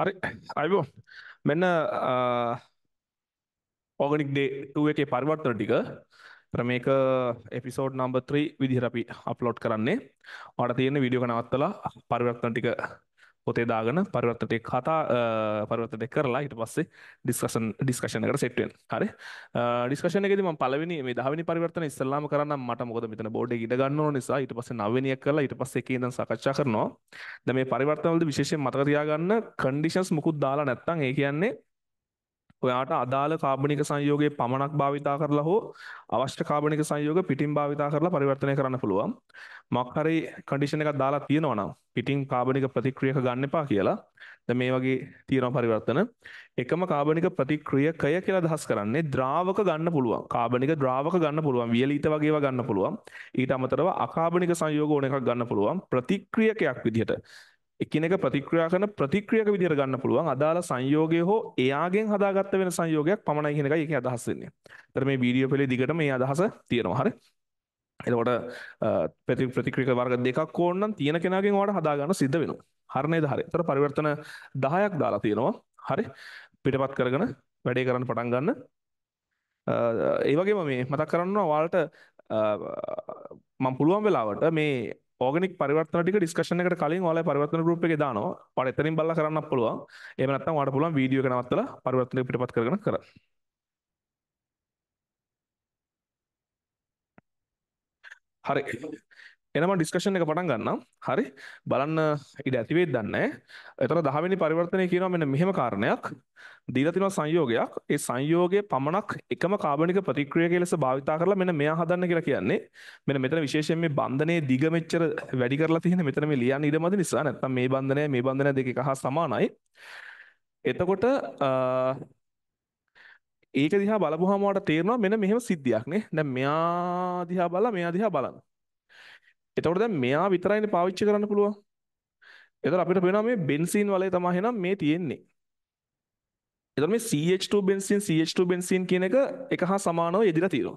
හරි අයිබෝ මෙන්න organic day එකේ පරිවර්තන ටික ප්‍රමේක එපිසෝඩ් නම්බ 3 විදිහට අපි අප්ලෝඩ් කරන්නේ ඔයාලට තියෙන වීඩියෝ එක නවත්තලා පරිවර්තන ටික පොතේ දාගෙන පරිවර්තනයේ කතා පරිවර්තනය කරලා ඊට පස්සේ ඩිස්කෂන් ඩිස්කෂන් එකට සෙට් වෙන්න. හරි. ඩිස්කෂන් එකේදී මම පළවෙනි මේ 10 වෙනි පරිවර්තන ඉස්සල්ලාම කරන්නම් මට මොකද මෙතන බෝඩ් එකේ ඉඩ ගන්න ඕන නිසා ඊට පස්සේ 9 වෙනි එක කරලා ඊට පස්සේ එකේ ඉඳන් සාකච්ඡා කරනවා. දැන් මේ පරිවර්තන වලදී විශේෂයෙන් මතක තියාගන්න කන්ඩිෂන්ස් මුකුත් දාලා නැත්නම් ඒ කියන්නේ ඔයාට අදාළ කාබනික සංයෝගයේ පමණක් භාවිතා කරලා හෝ අවශ්‍ය කාබනික සංයෝග පිටින් භාවිතා කරලා පරිවර්තනය කරන්න පුළුවන්. මොක් හරි කන්ඩිෂන් එකක් දාලා තියෙනවා නම් පිටින් කාබනික ප්‍රතික්‍රියක ගන්න එපා කියලා. දැන් මේ වගේ තියෙනවා පරිවර්තන. එකම කාබනික ප්‍රතික්‍රියකය කියලා අදහස් කරන්නේ ද්‍රාවක ගන්න පුළුවන්. කාබනික ද්‍රාවක ගන්න පුළුවන්. වියලීත වගේ ඒවා ගන්න පුළුවන්. ඊට අමතරව අකාබනික සංයෝග ඕන එකක් ගන්න පුළුවන්. ප්‍රතික්‍රියකයක් විදිහට එකිනෙක ප්‍රතික්‍රියා කරන ප්‍රතික්‍රියක විදිහට ගන්න පුළුවන් අදාළ සංයෝගය හෝ එයාගෙන් හදාගත්ත වෙන සංයෝගයක් පමණයි කියන එකයි ඒකේ අදහස් වෙන්නේ. ඒතර මේ වීඩියෝ පෙළේ දිගටම මේ අදහස තියෙනවා. හරි. එතකොට ප්‍රතික්‍රියක වර්ග දෙකක් ඕන නම් තියෙන කෙනාගෙන් ඔයාලට හදා ගන්න සිද්ධ වෙනවා. හරි නේද? හරි. ඒතර පරිවර්තන 10ක් දාලා තියෙනවා. හරි. පිටපත් කරගෙන වැඩේ කරන්න පටන් ගන්න. ඒ වගේම මේ මතක් කරන්න ඔයාලට මම පුළුවන් වෙලාවට මේ ඕගනික් පරිවර්තන ටික ඩිස්කෂන් එකට කලින් ඔයාලා පරිවර්තන group එකේ දානවා. ඔයාලා එතනින් බලලා කරන්නත් පුළුවන්. එහෙම නැත්නම් ඔයාලට පුළුවන් වීඩියෝ එක නවත්තලා පරිවර්තන පිටපත් කරගෙන කරන්න. හරි. එනම ඩිස්කෂන් එක පටන් ගන්නම්. හරි. බලන්න ඉඩ ඇති වෙයිද දන්නේ එතන 10 වෙනි පරිවර්තනය කියනවා මෙන්න මෙහෙම කාරණයක්. දීලා තිනවා සංයෝගයක්. ඒ සංයෝගයේ පමණක් එකම කාබනික ප්‍රතික්‍රියකයේ ලෙස භාවිතා කරලා මෙන්න මෙයා හදන්න කියලා කියන්නේ. මෙන්න මෙතන විශේෂයෙන් මේ බන්ධනයේ දිග මෙච්චර වැඩි කරලා තියෙන මෙතන මේ ලියන්න ඉඩමදි නිසා නැත්තම් මේ බන්ධනය මේ බන්ධනය දෙක එක හා සමානයි. එතකොට ඒක දිහා බලපුවාම වට තේරෙනවා මෙන්න මෙහෙම සිද්ධියක් නේ. දැන් මෙයා දිහා බලලා මෙයා දිහා බලන්න. එතකොට දැන් මෙයා විතරයිනේ පාවිච්චි කරන්න පුළුවන්. එතකොට අපිට වෙනවා මේ බෙන්සීන් වලේ තමයි එහෙනම් මේ තියෙන්නේ. එතකොට මේ CH2 බෙන්සීන් CH2 බෙන්සීන් කියන එක එක හා සමානව යෙදිලා තියෙනවා.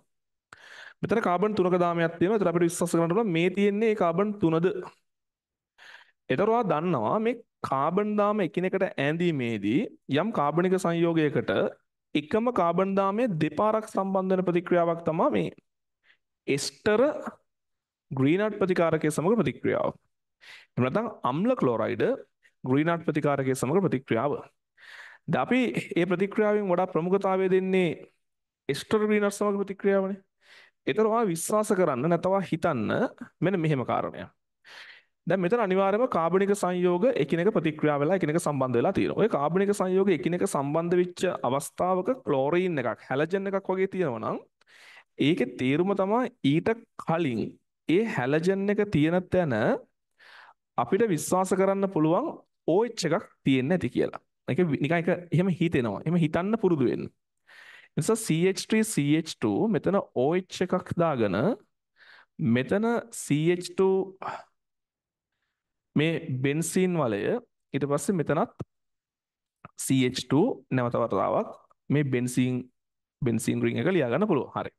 මෙතන කාබන් තුනක දාමයක් තියෙනවා. එතකොට අපිට විශ්වාස කරන්න පුළුවන් මේ තියෙන්නේ කාබන් තුනද. එතකොට ඔයා දන්නවා මේ කාබන් දාම එකිනෙකට ඈඳීමේදී යම් කාබනික සංයෝගයකට එකම කාබන් දාමයේ දෙපාරක් සම්බන්ධ වෙන ප්‍රතික්‍රියාවක් තමයි මේ එස්ටර ග්‍රීනට් ප්‍රතිකාරකය සමඟ ප්‍රතික්‍රියාව. එහෙම නැත්නම් අම්ල ක්ලෝරයිඩ් ග්‍රීනට් ප්‍රතිකාරකය සමඟ ප්‍රතික්‍රියාව. දැන් අපි මේ ප්‍රතික්‍රියාවෙන් වඩා ප්‍රමුඛතාවය දෙන්නේ එස්ටර් ග්‍රීනට් සමඟ ප්‍රතික්‍රියාවනේ. ඒතර ඔයා විශ්වාස කරන්න නැතව හිතන්න මෙන්න මෙහෙම කාරණයක්. දැන් මෙතන අනිවාර්යයෙන්ම කාබනික සංයෝග එකිනෙක ප්‍රතික්‍රියා වෙලා එකිනෙක සම්බන්ධ වෙලා තියෙනවා. ඔය කාබනික සංයෝග එකිනෙක සම්බන්ධ වෙච්ච අවස්ථාවක ක්ලෝරීන් එකක් හැලජන් එකක් වගේ තියෙනවා නම් ඒකේ තේරුම තමයි ඊට කලින් ඒ හැලජන් එක තියෙන තැන අපිට විශ්වාස කරන්න පුළුවන් OH එකක් තියෙන්න ඇති කියලා. ඒක නිකන් ඒක එහෙම හිතෙනවා. එහෙම හිතන්න පුරුදු වෙන්න. නිසා CH3 CH2 මෙතන OH එකක් දාගෙන මෙතන CH2 මේ බෙන්සීන් වලය ඊට පස්සේ මෙතනත් CH2 නැවත වතාවක් මේ බෙන්සීන් බෙන්සීන් රින් එක ලියා ගන්න පුළුවන්. හරි.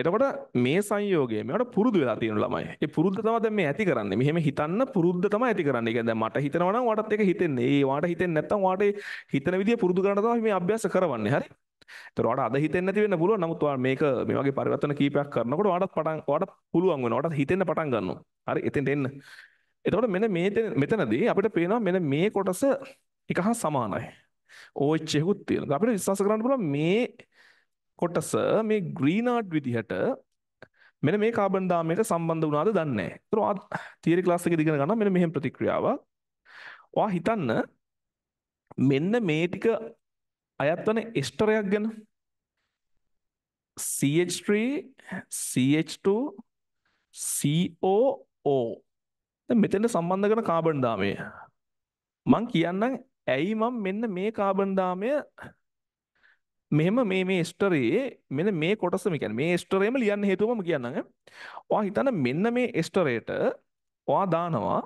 එතකොට මේ සංයෝගය මෙයාට පුරුදු වෙලා තියෙන ළමයි. ඒ පුරුද්ද තමයි දැන් මේ ඇති කරන්නේ. මෙහෙම හිතන්න පුරුද්ද තමයි ඇති කරන්නේ. ඒ කියන්නේ මට හිතනවා නම් වාටත් ඒක හිතෙන්නේ. ඒ වාට හිතෙන්නේ නැත්නම් වාට හිතන විදිය පුරුදු කරන්න තමයි මේ අභ්‍යාස කරවන්නේ. හරි? ඒතර වාට අද හිතෙන්නේ නැති වෙන්න පුළුවන්. නමුත් වා මේක මේ වගේ පරිවර්තන කීපයක් කරනකොට වාටත් පටන් වාටත් පුළුවන් වෙනවා. වාටත් හිතෙන්න පටන් ගන්නවා. හරි? එතෙන්ට එන්න. එතකොට මෙන්න මේ මෙතනදී අපිට පේනවා මෙන්න මේ කොටස එක හා සමානයි. ඕච්චෙකුත් තියෙනවා. අපිට විශ්වාස කරන්න පුළුවන් මේ කොටස මේ ග්‍රීන් ආට් විදිහට මෙන්න මේ කාබන් දාමයට සම්බන්ධ වුණාද දන්නේ නැහැ. ඒතර ඔයා තියරි ක්ලාස් එකේ ඉගෙන ගන්න මෙන්න මෙහෙම ප්‍රතික්‍රියාවක්. ඔයා හිතන්න මෙන්න මේ ටික අයත් වන එස්ටරයක් ගැන CH3 CH2 COO දැන් මෙතෙන්ට සම්බන්ධ කරන කාබන් දාමය මං කියන්නම් ඇයි මම මෙන්න මේ කාබන් දාමය මෙහෙම මේ මේ ස්ටරේ මෙන්න මේ කොටස මේ කියන්නේ මේ ස්ටරේම ලියන්න හේතුව මම කියන්නම් ඔයා හිතන්න මෙන්න මේ ස්ටරේට ඔයා දානවා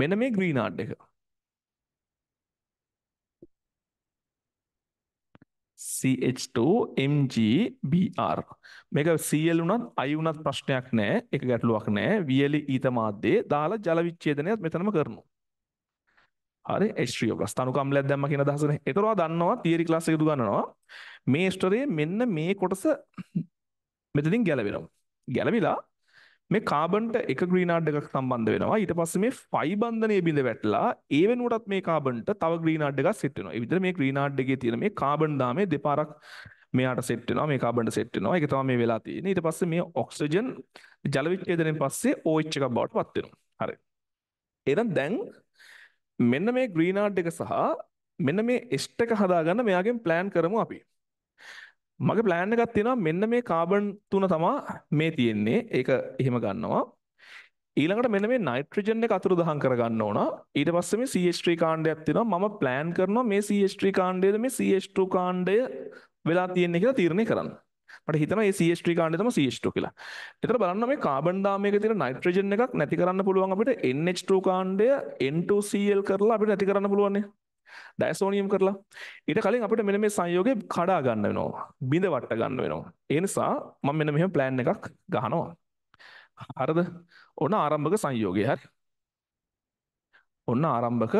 මෙන්න මේ ග්‍රීන් ආඩ් එක CH2 MgBr මේක Cl උනත් I උනත් ප්‍රශ්නයක් නෑ ඒක ගැටලුවක් නෑ වියලි ඊත e e මාධ්‍යයේ දාලා ජල විච්ඡේදනයත් මෙතනම කරනවා හරි H3O+ තනුකම්ලයක් දැම්ම කියන අදහසනේ. ඒතරවා දන්නවා තියරි ක්ලාස් එක දුගන්නවා. මේ ස්ටරේ මෙන්න මේ කොටස මෙතනින් ගැලවෙනවා. ගැලවිලා මේ කාබන්ට එක ග්‍රීනාඩ් එකක් සම්බන්ධ වෙනවා ඊට පස්සේ මේ ෆයි බන්ධනය බිඳ වැටලා ඒ වෙනුවටත් මේ කාබන්ට තව ග්‍රීනාඩ් එකක් සෙට් වෙනවා. ඒ විදිහට මේ ග්‍රීනාඩ් එකේ තියෙන මේ කාබන් දාමේ දෙපාරක් මෙයාට සෙට් වෙනවා මේ කාබන්ට සෙට් වෙනවා. ඒක තමයි මේ වෙලා තියෙන්නේ. ඊට පස්සේ මේ ඔක්සිජන් ජල විච්ඡේදනයෙන් පස්සේ OH එකක් බවට පත් වෙනවා. හරි. එහෙනම් දැන් මෙන්න මේ ග්‍රීනාඩ් එක සහ මෙන්න මේ එස්ට් එක හදාගන්න මෙයාගෙන් ප්ලෑන් කරමු අපි. මගේ ප්ලෑන් එකක් තියෙනවා මෙන්න මේ කාබන් තුන තමයි මේ තියෙන්නේ. ඒක එහෙම ගන්නවා. ඊළඟට මෙන්න මේ නයිට්‍රජන් එක අතුරුදහන් කරගන්න ඕන. ඊට පස්සේ මේ CH3 කාණ්ඩයක් තියෙනවා. මම ප්ලෑන් කරනවා මේ CH3 කාණ්ඩයද මේ CH2 කාණ්ඩය වෙලා තියෙන්නේ කියලා තීරණය කරන්න. මට හිතනවා මේ CH3 ගන්න තමයි CH2 කියලා. එතන බලන්න මේ කාබන් දාමයක තියෙන නයිට්‍රජන් එකක් නැති කරන්න පුළුවන් අපිට NH2 කාණ්ඩය N2Cl කරලා අපිට නැති කරන්න පුළුවන් නේ. ඩයසෝනියම් කරලා ඊට කලින් අපිට මෙන්න මේ සංයෝගේ කඩා ගන්න වෙනවා බිඳ වට ගන්න වෙනවා ඒ නිසා මම මෙන්න මෙහෙම plan එකක් ගහනවා හරිද ඔන්න ආරම්භක සංයෝගය හරි ඔන්න ආරම්භක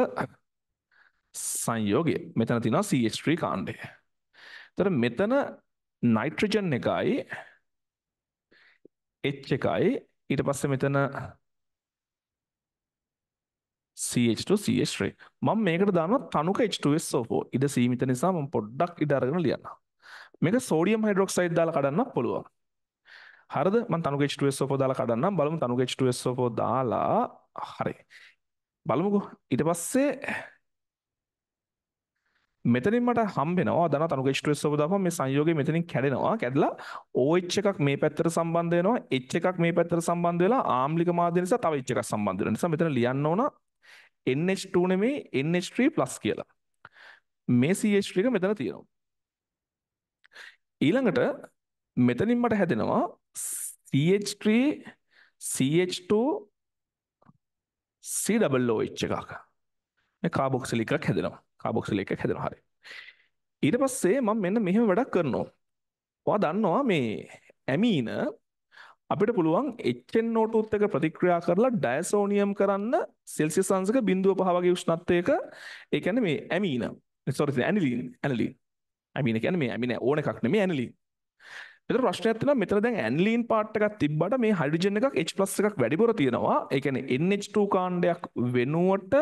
සංයෝගය මෙතන තියෙනවා CH3 කාණ්ඩය එතකොට මෙතන නයිට්‍රජන් එකයි H එකයි ඊට පස්සේ මෙතන CH2 CH3 මම මේකට දානවා තනුක H2SO4 ඉඩ සීමිත නිසා මම පොඩ්ඩක් ඉඩ අරගෙන ලියන්න මේක සෝඩියම් හයිඩ්‍රොක්සයිඩ් දාලා කඩන්න පුළුවන් හරිද මම තනුක H2SO4 දාලා කඩන්නම් බලමු තනුක H2SO4 දාලා හරි බලමුකෝ ඊට පස්සේ මෙතනින් මට හම්බෙනවා දන තනුගේ ස්ට්‍රෙස් ඔබ දාපම මේ සංයෝගේ මෙතනින් කැඩෙනවා කැඩලා OH එකක් මේ පැත්තට සම්බන්ධ වෙනවා H එකක් මේ පැත්තට සම්බන්ධ වෙලා ආම්ලික මාධ්‍ය නිසා තව H එකක් සම්බන්ධ වෙන නිසා මෙතන ලියන්න ඕන NH2 නෙමේ NH3+ කියලා මේ CH3 එක මෙතන තියෙනවා ඊළඟට මෙතනින් මට හැදෙනවා CH3 CH2 COOH එකක් මේ කාබොක්සිලික් එකක් හැදෙනවා කාබොක්සිල් එකක් හැදෙනවා හරි. ඊට පස්සේ මම මෙන්න මෙහෙම වැඩක් කරනවා. ඔයා දන්නවා මේ ඇමීන අපිට පුළුවන් HNO2ත් එක ප්‍රතික්‍රියා කරලා ඩයසෝනියම් කරන්න සෙල්සියස් අංශක 0.5 වගේ උෂ්ණත්වයක ඒ කියන්නේ මේ ඇමීන sorry ඇනිලින් ඇනිලින් ඇමීන කියන්නේ මේ ඇමීන ඕන එකක් නෙමෙයි ඇනිලින්. එතකොට ප්‍රශ්නයක් තියෙනවා මෙතන දැන් ඇනිලින් පාට් එකක් තිබ්බට මේ හයිඩ්‍රජන් එකක් H+ එකක් වැඩිපුර තියෙනවා. ඒ කියන්නේ NH2 කාණ්ඩයක් වෙනුවට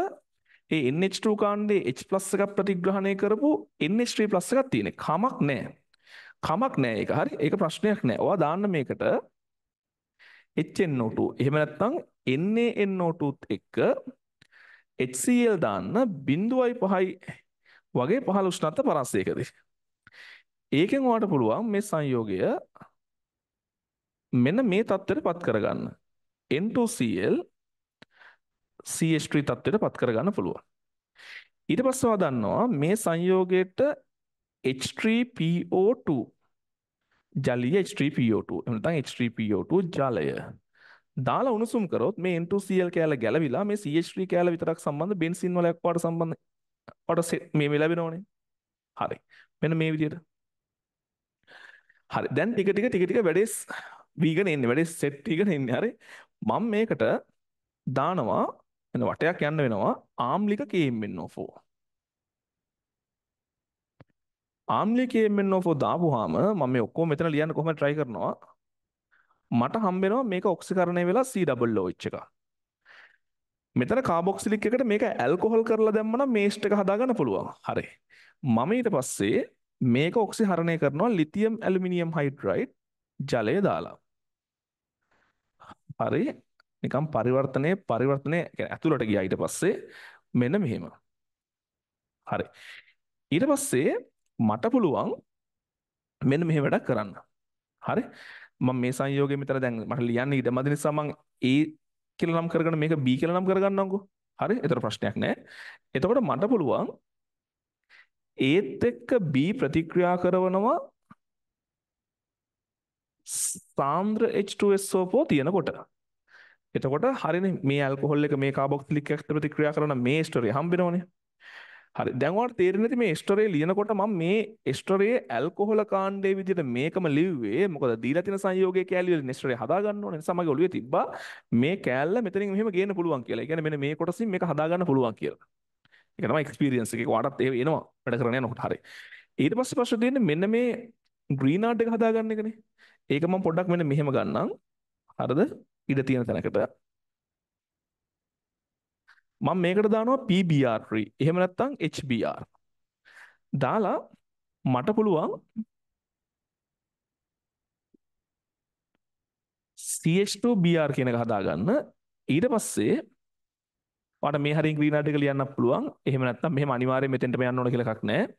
ඒ NH2 කාණ්ඩේ H+ එකක් ප්‍රතිග්‍රහණය කරපු NH3+ එකක් තියෙන කමක් නැහැ. කමක් නෑ ඒක හරි ඒක ප්‍රශ්නයක් නෑ ඔයා දාන්න මේකට HNO2 එහෙම නැත්නම් NaNO2ත් එක්ක HCl දාන්න 0.5යි වගේ පහළ උෂ්ණත්ව පරස්සයකදී ඒකෙන් ඔයාට පුළුවන් මේ සංයෝගය මෙන්න මේ தත්ත්වයටපත් කරගන්න N2Cl CH3 තත්ත්වයට පත් කරගන්න පුළුවන්. ඊට පස්සේ ඔයා දන්නවා මේ සංයෝගයට H3PO2 ජලීය H3PO2 එහෙම නැත්නම් H3PO2 ජලය දාලා උණුසුම් කරොත් මේ N2Cl කැල ගැලවිලා මේ CH3 කැල විතරක් සම්බන්ධ බෙන්සින් වලයක් වාට සම්බන්ධ වාට මේ මේ ලැබෙනවනේ. හරි. මෙන්න මේ විදිහට. හරි. දැන් ටික ටික ටික ටික වැඩේ වීගෙන එන්නේ. වැඩේ සෙට් වීගෙන එන්නේ. හරි. මම මේකට දානවා එතන වටයක් යන්න වෙනවා ආම්ලික KMnO4 ආම්ලික KMnO4 දාපුවාම මම මේ ඔක්කොම මෙතන ලියන්න කොහොමද try කරනවා මට හම්බ වෙනවා මේක ඔක්සිකරණය වෙලා COOH එක මෙතන කාබොක්සිලික් එකට මේක ඇල්කොහොල් කරලා දැම්ම නම් මේස්ට් එක හදාගන්න පුළුවන් හරි මම ඊට පස්සේ මේක ඔක්සිහරණය කරනවා ලිතියම් ඇලුමිනියම් හයිඩ්‍රයිඩ් ජලය දාලා හරි නිකම් පරිවර්තනයේ පරිවර්තනයේ ඇතුළට ගියා ඊට පස්සේ මෙන්න මෙහෙම. හරි. ඊට පස්සේ මට පුළුවන් මෙන්න මෙහෙ වැඩක් කරන්න. හරි. මම මේ සංයෝගය මෙතන දැන් මට ලියන්න ඉඩමදි නිසා මම A කියලා නම් කරගෙන මේක B කියලා නම් කරගන්නම්කෝ. හරි. ඒතර ප්‍රශ්නයක් නැහැ. එතකොට මට පුළුවන් ඒත් එක්ක B ප්‍රතික්‍රියා කරනවා සාන්ද්‍ර H2SO4 තියෙනකොට. එතකොට හරිනේ මේ ඇල්කොහොල් එක මේ කාබොක්සිලික් එක්ක ප්‍රතික්‍රියා කරන මේ ස්ටරේ හම්බෙනවනේ. හරි දැන් ඔයාලට තේරෙන්නේ නැති මේ ස්ටරේ ලියනකොට මම මේ ස්ටරේ ඇල්කොහොල කාණ්ඩයේ විදිහට මේකම ලිව්වේ මොකද දීලා තියෙන සංයෝගයේ කැලී වලින් ස්ටරේ හදා ගන්න ඕනේ නිසා මගේ ඔළුවේ තිබ්බා මේ කැලල මෙතනින් මෙහෙම ගේන්න පුළුවන් කියලා. ඒ කියන්නේ මෙන්න මේ කොටසින් මේක හදා ගන්න පුළුවන් කියලා. ඒක තමයි එක්ස්පීරියන්ස් එක. ඒක ඔයාලටත් ඒ එනවා වැඩ කරන යනකොට හරි. ඊට පස්සේ ප්‍රශ්න තියෙන්නේ මෙන්න මේ ග්‍රීන් ආට් එක හදා ගන්න එකනේ. ඒක මම පොඩ්ඩක් මෙන්න මෙහෙම ගන්නම්. හරිද? ඉඩ තියෙන තැනකට මම මේකට දානවා PBR3 එහෙම නැත්නම් HBR දාලා මට පුළුවන් CH2BR කියන එක හදාගන්න ඊට පස්සේ වට මේ හරි ග්‍රීනාඩ් එක ලියන්න පුළුවන් එහෙම නැත්නම් මෙහෙම අනිවාර්යයෙන් මෙතෙන්ටම යන්න ඕන කියලා එකක් නැහැ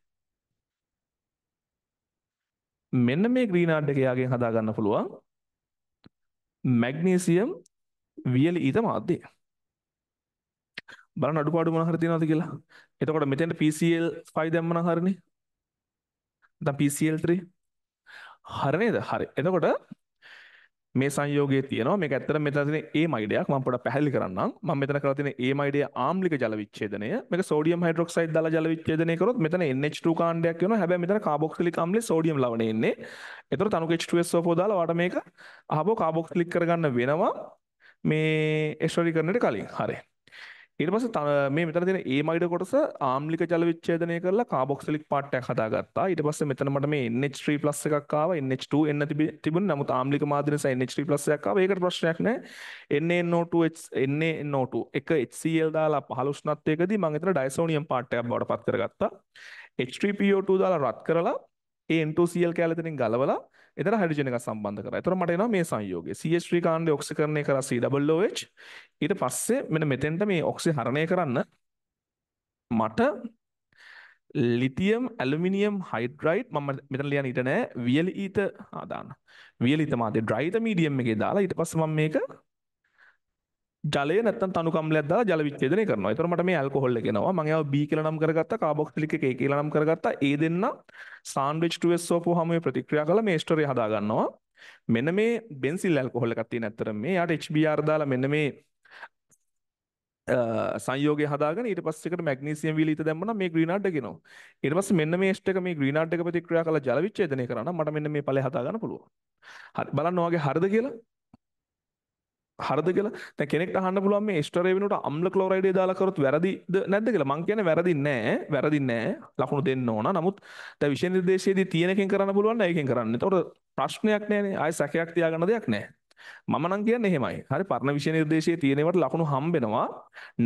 මෙන්න මේ ග්‍රීනාඩ් එක යාගෙන් හදාගන්න පුළුවන් මැග්නීසියම් වියලි ඊත මාධ්‍යය බලන්න අඩුපාඩු මොන හරි තියෙනවද කියලා එතකොට මෙතෙන්ට PCl5 දැම්මනම් හරිනේ දැන් PCl3 හරි නේද හරි එතකොට මේ සංයෝගය තියෙනවා මේක ඇත්තට මෙතන තියෙන ඒ මයිඩයක් මම පොඩක් පැහැදිලි කරන්නම් මම මෙතන කරලා තියෙන ඒ මයිඩයේ ආම්ලික ජල විච්ඡේදනය මේක සෝඩියම් හයිඩ්‍රොක්සයිඩ් දාලා ජල විච්ඡේදනය කරොත් මෙතන NH2 කාණ්ඩයක් වෙනවා හැබැයි මෙතන කාබොක්සිලික් අම්ලයේ සෝඩියම් ලවණය එන්නේ එතකොට තනුක H2SO4 දාලා වාට මේක අහබෝ කාබොක්සිලික් කරගන්න වෙනවා මේ එස්ටරි කරන්නට කලින් හරි ඊට පස්සේ මේ මෙතන තියෙන ඒ මයිඩ කොටස ආම්ලික ජල විච්ඡේදනය කරලා කාබොක්සිලික් පාට් එකක් හදාගත්තා. ඊට පස්සේ මෙතන මට මේ NH3+ එකක් ආවා. NH2 එන්න තිබුණේ. නමුත් ආම්ලික මාධ්‍ය නිසා NH3+ එකක් ආවා. ඒකට ප්‍රශ්නයක් නැහැ. NaNO2H NaNO2 එක HCl දාලා පහළ උෂ්ණත්වයකදී මම එතන ඩයිසෝනියම් පාට් එකක් බවට පත් කරගත්තා. H3PO2 දාලා රත් කරලා ඒ N2Cl කැලතෙන් ගලවලා එතන හයිඩ්‍රජන් එකක් සම්බන්ධ කරා. එතකොට මට එනවා මේ සංයෝගය. CH3 කාණ්ඩය ඔක්සිකරණය කරා COOH. ඊට පස්සේ මෙන්න මෙතෙන්ට මේ ඔක්සි හරණය කරන්න මට ලිතියම් ඇලුමිනියම් හයිඩ්‍රයිඩ් මම මෙතන ලියන්න ඊට නෑ වියලි ඊත ආ දාන්න. වියලි ඊත මාදේ ඩ්‍රයිත මීඩියම් එකේ දාලා ඊට පස්සේ මම මේක ජලය නැත්තම් තනු කම්ලයක් දාලා ජල විච්ඡේදනය කරනවා. ඒතර මට මේ ඇල්කොහොල් එක එනවා. මම ඒවා B කියලා නම් කරගත්තා, කාබොක්සිලික් එක A කියලා නම් කරගත්තා. ඒ දෙන්න සාන්ඩ්විච් 2SO4 හැම වෙලේ ප්‍රතික්‍රියා කරලා මේ ස්ටරේ හදා ගන්නවා. මෙන්න මේ බෙන්සිල් ඇල්කොහොල් එකක් තියෙන අතර මේ යාට HBr දාලා මෙන්න මේ සංයෝගය හදාගෙන ඊට පස්සේ එකට මැග්නීසියම් වීලීත දැම්මම මේ ග්‍රීනාඩ් එක එනවා. ඊට පස්සේ මෙන්න මේ ස්ට් එක මේ ග්‍රීනාඩ් එක ප්‍රතික්‍රියා කරලා ජල විච්ඡේදනය කරා නම් මට මෙන්න මේ ඵලය හදා ගන්න පුළුවන්. හරි බලන්න ඔයගේ හරිද කියලා. හරිද කියලා. දැන් කෙනෙක්ට අහන්න පුළුවන් මේ එස්ටර් ඒ වෙනුවට අම්ල ක්ලෝරයිඩය දාලා කරොත් වැරදිද නැද්ද කියලා. මං කියන්නේ වැරදි නෑ. වැරදි නෑ. ලකුණු දෙන්න ඕන. නමුත් දැන් විෂය නිර්දේශයේදී තියෙනකෙන් කරන්න පුළුවන් නෑ ඒකෙන් කරන්න. ඒතකොට ප්‍රශ්නයක් නෑනේ. ආයෙ සැකයක් තියාගන්න දෙයක් නෑ. මම නම් කියන්නේ එහෙමයි. හරි පරණ විෂය නිර්දේශයේ තියෙනවට ලකුණු හම්බෙනවා.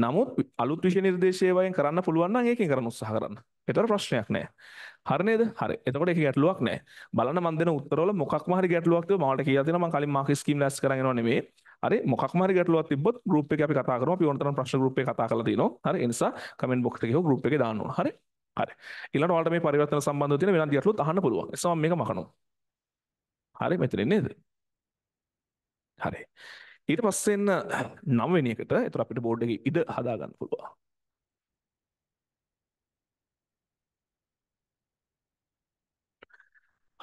නමුත් අලුත් විෂය නිර්දේශයේ වයින් කරන්න පුළුවන් නම් ඒකෙන් කරන්න උත්සාහ කරන්න. ඒතර ප්‍රශ්නයක් නැහැ. හරි නේද? හරි. එතකොට ඒක ගැටලුවක් නැහැ. බලන්න මම දෙන උත්තරවල මොකක්ම හරි ගැටලුවක් තිබ්බ මමට කියලා දෙනවා මම කලින් මාක් ස්කීම් ලෑස් කරන් එනවා නෙමෙයි. හරි මොකක් හරි ගැටලුවක් තිබ්බොත් group එකේ අපි කතා කරමු අපි ඕන තරම් ප්‍රශ්න group එකේ කතා කරලා තිනවා හරි ඒ නිසා comment box එකේ හෝ group එකේ දාන්න ඕන හරි හරි ඊළඟට ඔයාලට මේ පරිවර්තන සම්බන්ධව තියෙන වෙනත් ගැටලුත් අහන්න පුළුවන් ඒ නිසා මම මේක මකනවා හරි මෙතනින් නේද හරි ඊට පස්සේ එන්න 9 වෙනි එකට ඒතර අපිට බෝඩ් එකේ ඉඩ හදා ගන්න පුළුවන්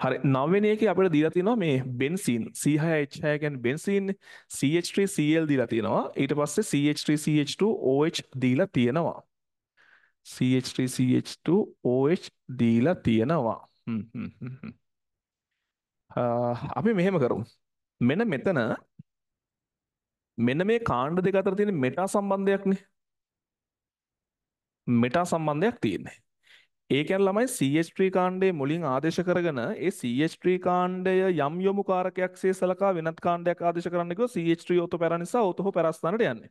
හරි නවවෙනි එකේ අපිට දීලා තියෙනවා මේ බෙන්සීන් C6H6 කියන්නේ බෙන්සීන් CH3 Cl දීලා තියෙනවා ඊට පස්සේ CH3 CH2 OH දීලා තියෙනවා CH3 CH2 OH දීලා තියෙනවා අපි මෙහෙම කරමු මෙන්න මෙතන මෙන්න මේ කාණ්ඩ දෙක අතර තියෙන මෙටා සම්බන්ධයක්නේ මෙටා සම්බන්ධයක් තියෙන්නේ ඒකැන ළමයි CH3 කාණ්ඩේ මුලින් ආදේශ කරගෙන ඒ CH3 කාණ්ඩය යම් යොමු කාරකයක් සේ සලකා වෙනත් කාණ්ඩයක් ආදේශ කරන්න කිව්වොත් CH3 ඕතෝ පැර නිසා ඕතෝ පැරස්ථානට යන්නේ.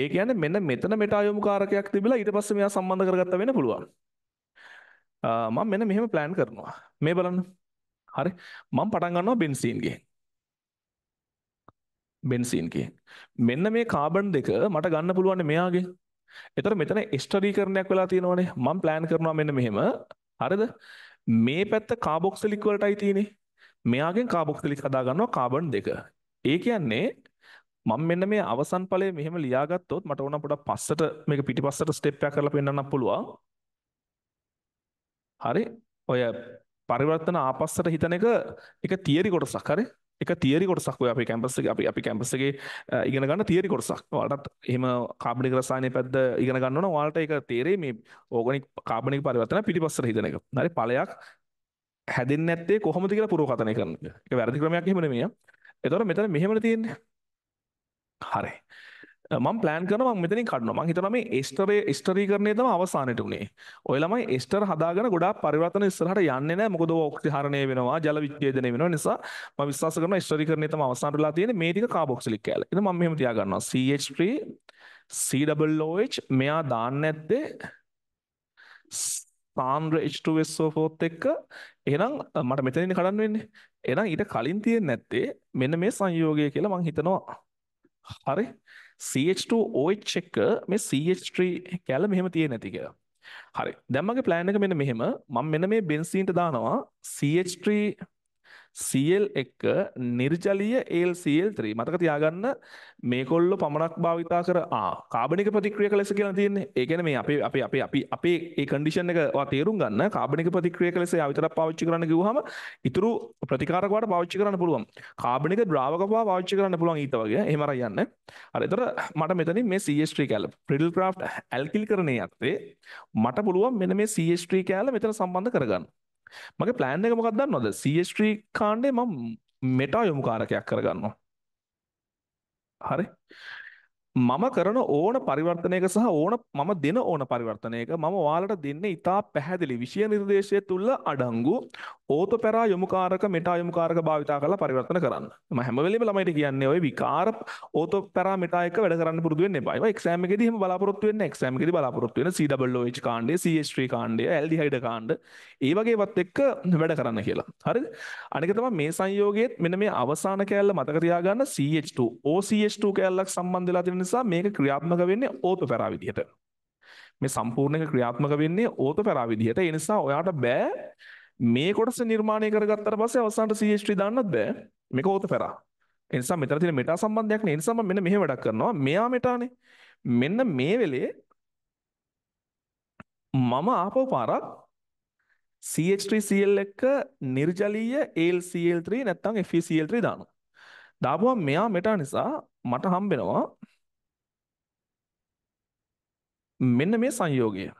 ඒ කියන්නේ මෙන්න මෙතන මෙටා යොමු කාරකයක් තිබිලා ඊට පස්සේ මෙයා සම්බන්ධ කරගත්ත වෙන්න පුළුවන්. මම මෙන්න මෙහෙම ප්ලෑන් කරනවා. මේ බලන්න. හරි. මම පටන් ගන්නවා බෙන්සීන් ගිහින්. බෙන්සීන් ගිහින්. මෙන්න මේ කාබන් දෙක මට ගන්න පුළුවන් මෙයාගේ එතකොට මෙතන ස්ටඩි කරනයක් වෙලා තියෙනවනේ. මම plan කරනවා මෙන්න මෙහෙම. හරිද? මේ පැත්ත කාබොක්සිලික් වලටයි තියෙන්නේ. මෙයාගෙන් කාබොක්සිලික් හදා ගන්නවා කාබන් දෙක. ඒ කියන්නේ මම මෙන්න මේ අවසන් ඵලය මෙහෙම ලියාගත්තොත් මට ඕන පොඩක් පස්සට මේක පිටිපස්සට ස්ටෙප් එකක් කරලා පෙන්නන්න පුළුවන්. හරි. ඔය පරිවර්තන ආපස්සට හිතන එක එක තියරි කොටසක් හරි. එක තිරි කොටසක් ඔය අපි කැම්පස් එක අපි අපි කැම්පස් එකේ ඉගෙන ගන්න තිරි කොටසක්. ඔයාලටත් එහෙම කාබනික රසායනයේ පැත්ත ඉගෙන ගන්න ඕන. ඔයාලට ඒක තේරෙයි මේ ඕගනික් කාබනික පරිවර්තන පිටිපස්සට හිතන එක. හරි ඵලයක් හැදෙන්නේ නැත්තේ කොහොමද කියලා පුරෝකථනය කරන එක. ඒක වැරදි ක්‍රමයක් එහෙම නෙමෙයි. ඒතකොට මෙතන මෙහෙමනේ තියෙන්නේ. හරි. මම ප්ලෑන් කරනවා මම මෙතනින් කඩනවා. මම හිතනවා මේ එස්ටරේ එස්ටරීකරණය තමයි අවසානෙට උනේ. ඔය ළමයි එස්ටර් හදාගෙන ගොඩාක් පරිවර්තන ඉස්සරහට යන්නේ නැහැ. මොකද ඔය ඔක්සිහරණය වෙනවා, ජල විච්ඡේදනය වෙනවා නිසා මම විශ්වාස කරනවා එස්ටරීකරණය තමයි අවසානට වෙලා තියෙන්නේ. මේ ටික කාබොක්සිලික් කැල. ඉතින් මම මෙහෙම තියා ගන්නවා CH3 COOH මෙයා දාන්න නැත්තේ සාන්ද්‍ර H2SO4 එක්ක එහෙනම් මට මෙතනින් කඩන්න වෙන්නේ. එහෙනම් ඊට කලින් තියෙන්නේ නැත්තේ මෙන්න මේ සංයෝගය කියලා මම හිතනවා. හරි. CH2OH එක මේ CH3 කැල මෙහෙම තියෙන්නේ නැති කියලා. හරි. දැන් මගේ plan එක මෙන්න මෙහෙම. මම මෙන්න මේ බෙන්සීන්ට දානවා CH3 CL1 නිර්ජලීය AlCl3 මතක තියාගන්න මේකොල්ල පමණක් භාවිතා කර ආ කාබනික ප්‍රතික්‍රියක ලෙස කියලා තියෙන්නේ. ඒ කියන්නේ මේ අපේ අපේ අපේ අපි අපේ ඒ කන්ඩිෂන් එක ඔයා තේරුම් ගන්න කාබනික ප්‍රතික්‍රියක ලෙස ආ විතරක් පාවිච්චි කරන්න කිව්වහම ඊතුරු ප්‍රතිකාරක වට පාවිච්චි කරන්න පුළුවන්. කාබනික ද්‍රාවක පවා පාවිච්චි කරන්න පුළුවන් ඊට වගේ. එහෙම අර යන්න. හරි. ඒතර මට මෙතනින් මේ CH3 කැල ප්‍රිඩල් ක්‍රාෆ්ට් ඇල්කිල් කරණේ යත්තේ මට පුළුවන් මෙන්න මේ CH3 කැල මෙතන සම්බන්ධ කරගන්න. මගේ ප්ලෑන් එක මොකක් දන්නවද සස්්‍රී කාණ්ඩේ ම මෙටා යොමු කාරකයක් කරගන්නවා හරි මම කරන ඕන පරිවර්තනයක සහ ඕන මම දෙන ඕන පරිවර්තනයක මම ඔයාලට දෙන්න ඉතා පැහැදිලි විෂය නිර්දේශය තුළ අඩංගු ඕත පැරා යොමුකාරක මෙටා යොමුකාරක භාවිතා කරලා පරිවර්තන කරන්න ම හැමවෙලෙම ළමයිට කියන්නේ ඔය විකාර ඕත පැරා මෙටායක වැඩ කරන්න පුරුදු වෙන්න එපා. ඒක එක්සෑම් එකේදී එහෙම බලාපොරොත්තු වෙන්න එක්සෑම් එකේදී බලාපොරොත්තු වෙන COH කාණ්ඩය, CH3 කාණ්ඩය, ඇල්ඩිහයිඩ් කාණ්ඩ ඒ වගේවත් එක්ක වැඩ කරන්න කියලා. හරිද? අනික තමයි මේ සංයෝගයේත් මෙන්න මේ අවසාන කෑල්ල මතක තියාගන්න CH2 OCH2 කෑල්ලක් සම්බන්ධ වෙලා තියෙන නිසා මේක ක්‍රියාත්මක වෙන්නේ ඕතපරා විදිහට. මේ සම්පූර්ණ එක ක්‍රියාත්මක වෙන්නේ ඕතපරා විදිහට. ඒ නිසා ඔයාට බෑ මේ කොටස නිර්මාණය කරගත්තට පස්සේ අවසානට CH3 දාන්නත් බෑ. මේක ඕතපරා. ඒ නිසා මෙතන තියෙන මෙටා සම්බන්ධයක් නේ. ඒ නිසා මම මෙන්න මෙහෙ වැඩක් කරනවා. මෙයා මෙටානේ. මෙන්න මේ වෙලේ මම ආපහු පාරක් CH3Cl එක නිර්ජලීය AlCl3 නැත්නම් FeCl3 දානවා. දාපුවා මෙයා මෙටා නිසා මට හම්බෙනවා මෙන්න මේ සංයෝගය.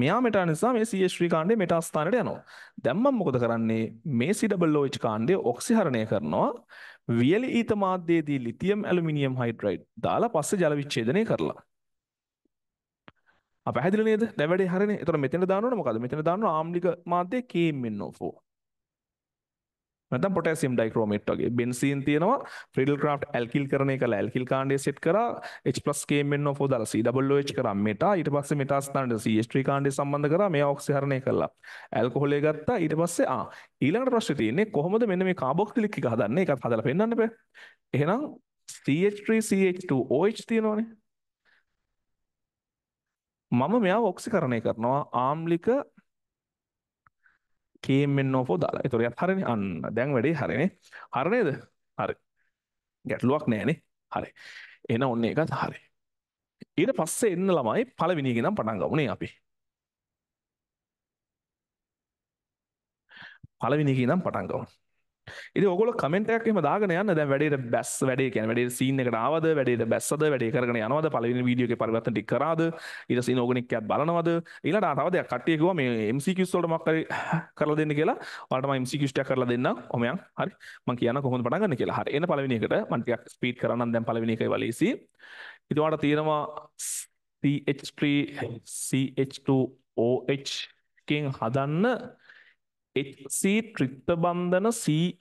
මෙයා මෙටා නිසා මේ CH3 කාණ්ඩේ මෙටා ස්ථානට යනවා. දැන් මම මොකද කරන්නේ? මේ COOH කාණ්ඩය ඔක්සිහරණය කරනවා. වියලි ඊත මාධ්‍යයේදී ලිතියම් ඇලුමිනියම් හයිඩ්‍රයිඩ් දාලා පස්සේ ජල විච්ඡේදනය කරලා. අප පැහැදිලි නේද? දැන් වැඩේ හරිනේ. ඒතර මෙතන දානවනේ මොකද? මෙතන දානවා ආම්ලික මාධ්‍යයේ KMnO4. නැත්නම් පොටෑසියම් ඩයික්‍රෝමේට් වගේ බෙන්සීන් තියෙනවා ෆ්‍රිඩල් ක්‍රාෆ්ට් ඇල්කිල් කරන එක ඇල්කිල් කාණ්ඩය සෙට් කරා H+ KMnO4 දාලා COOH කරා මෙටා ඊට පස්සේ මෙටා ස්ථානට CH3 කාණ්ඩය සම්බන්ධ කරා මේවා ඔක්සිහරණය කළා ඇල්කොහොලය ගත්තා ඊට පස්සේ ආ ඊළඟට ප්‍රශ්නේ තියෙන්නේ කොහොමද මෙන්න මේ කාබොක්සිලික් එක හදන්නේ ඒකත් හදලා පෙන්නන්න බෑ එහෙනම් CH3 CH2 OH තියෙනවනේ මම මෙයා ඔක්සිකරණය කරනවා ආම්ලික කේම්ෙන් නෝපෝ දාලා එතොරයත් හරිනි අන්න දැන් වැඩේ හරිනේ හර නේද හරි ගැටලුවක් නෑනේ හරි එන ඔන්න එකත් හරි ඊට පස්සේ එන්න ළමයි පළවිනිගෙනම් පටන් ගමුනේ අපි පළවිනිගෙනම් පටන් ගමු ඉති ඔගොල කමෙන්ටයක් එම දාගෙන යන්න දැ වැඩට බැස් වැඩේ කැන වැඩේ සිීන එකට ආවද වැඩට බැස්සද වැඩේ කරන යනවද පලවිනි වීඩියෝ පරිවතටි කරාද ඉරසි ඕගනික්කත් බලනවද ඉලට අතවද කටයකව මේ MCකිස්වලට මක්කර කරල දෙන්න කියලා වටම MCකිෂ්ට කරල දෙන්න ඔමයන් හරි මං කියන කොහොඳ පටගන්න කියලා හරි එන පලවිනිකට මන්ටයක් ස්පීට් කරන්න දැම් පලවිනික වලසි ඉතුවාට තියෙනවා CH3 CH2 OH කින් හදන්න HC ත්‍රිත්ව බන්ධන C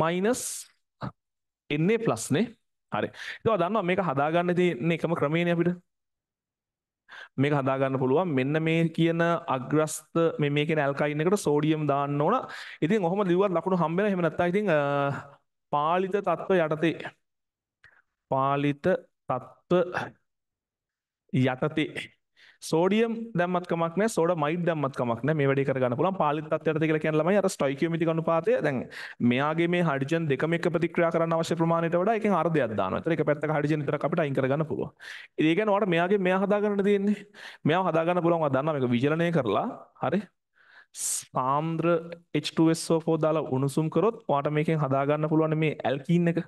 minus Na plus නේ. හරි. ඒක දන්නවා මේක හදාගන්න තියෙන එකම ක්‍රමයනේ අපිට. මේක හදාගන්න පුළුවන් මෙන්න මේ කියන අග්‍රස්ත මේ මේ කියන ඇල්කයින් එකට සෝඩියම් දාන්න ඕන. ඉතින් ඔහොම ලිව්වත් ලකුණු හම්බ වෙනවා. එහෙම නැත්නම් ඉතින් පාලිත තත්ත්ව යටතේ පාලිත තත්ත්ව යටතේ සෝඩියම් දැම්මත් කමක් නැහැ සෝඩා මයිට් දැම්මත් කමක් නැහැ මේ වැඩේ කරගන්න පුළුවන් පාලිත තත්ත්වයටද කියලා කියන ළමයි අර ස්ටොයිකියොමෙට්‍රික් අනුපාතය දැන් මෙයාගේ මේ හයිඩ්‍රජන් දෙකම එක ප්‍රතික්‍රියා කරන්න අවශ්‍ය ප්‍රමාණයට වඩා එකෙන් අර්ධයක් දානවා. ඒතර එක පැත්තක හයිඩ්‍රජන් විතරක් අපිට අයින් කරගන්න පුළුවන්. ඉතින් ඒ කියන්නේ ඔයාලට මෙයාගේ මෙයා හදාගන්න තියෙන්නේ. මෙයාව හදාගන්න පුළුවන් ඔයා දන්නවා මේක විජලනය කරලා හරි සාම්ද්‍ර H2SO4 දාලා උණුසුම් කරොත් ඔයාට මේකෙන් හදාගන්න පුළුවන් මේ ඇල්කීන් එක.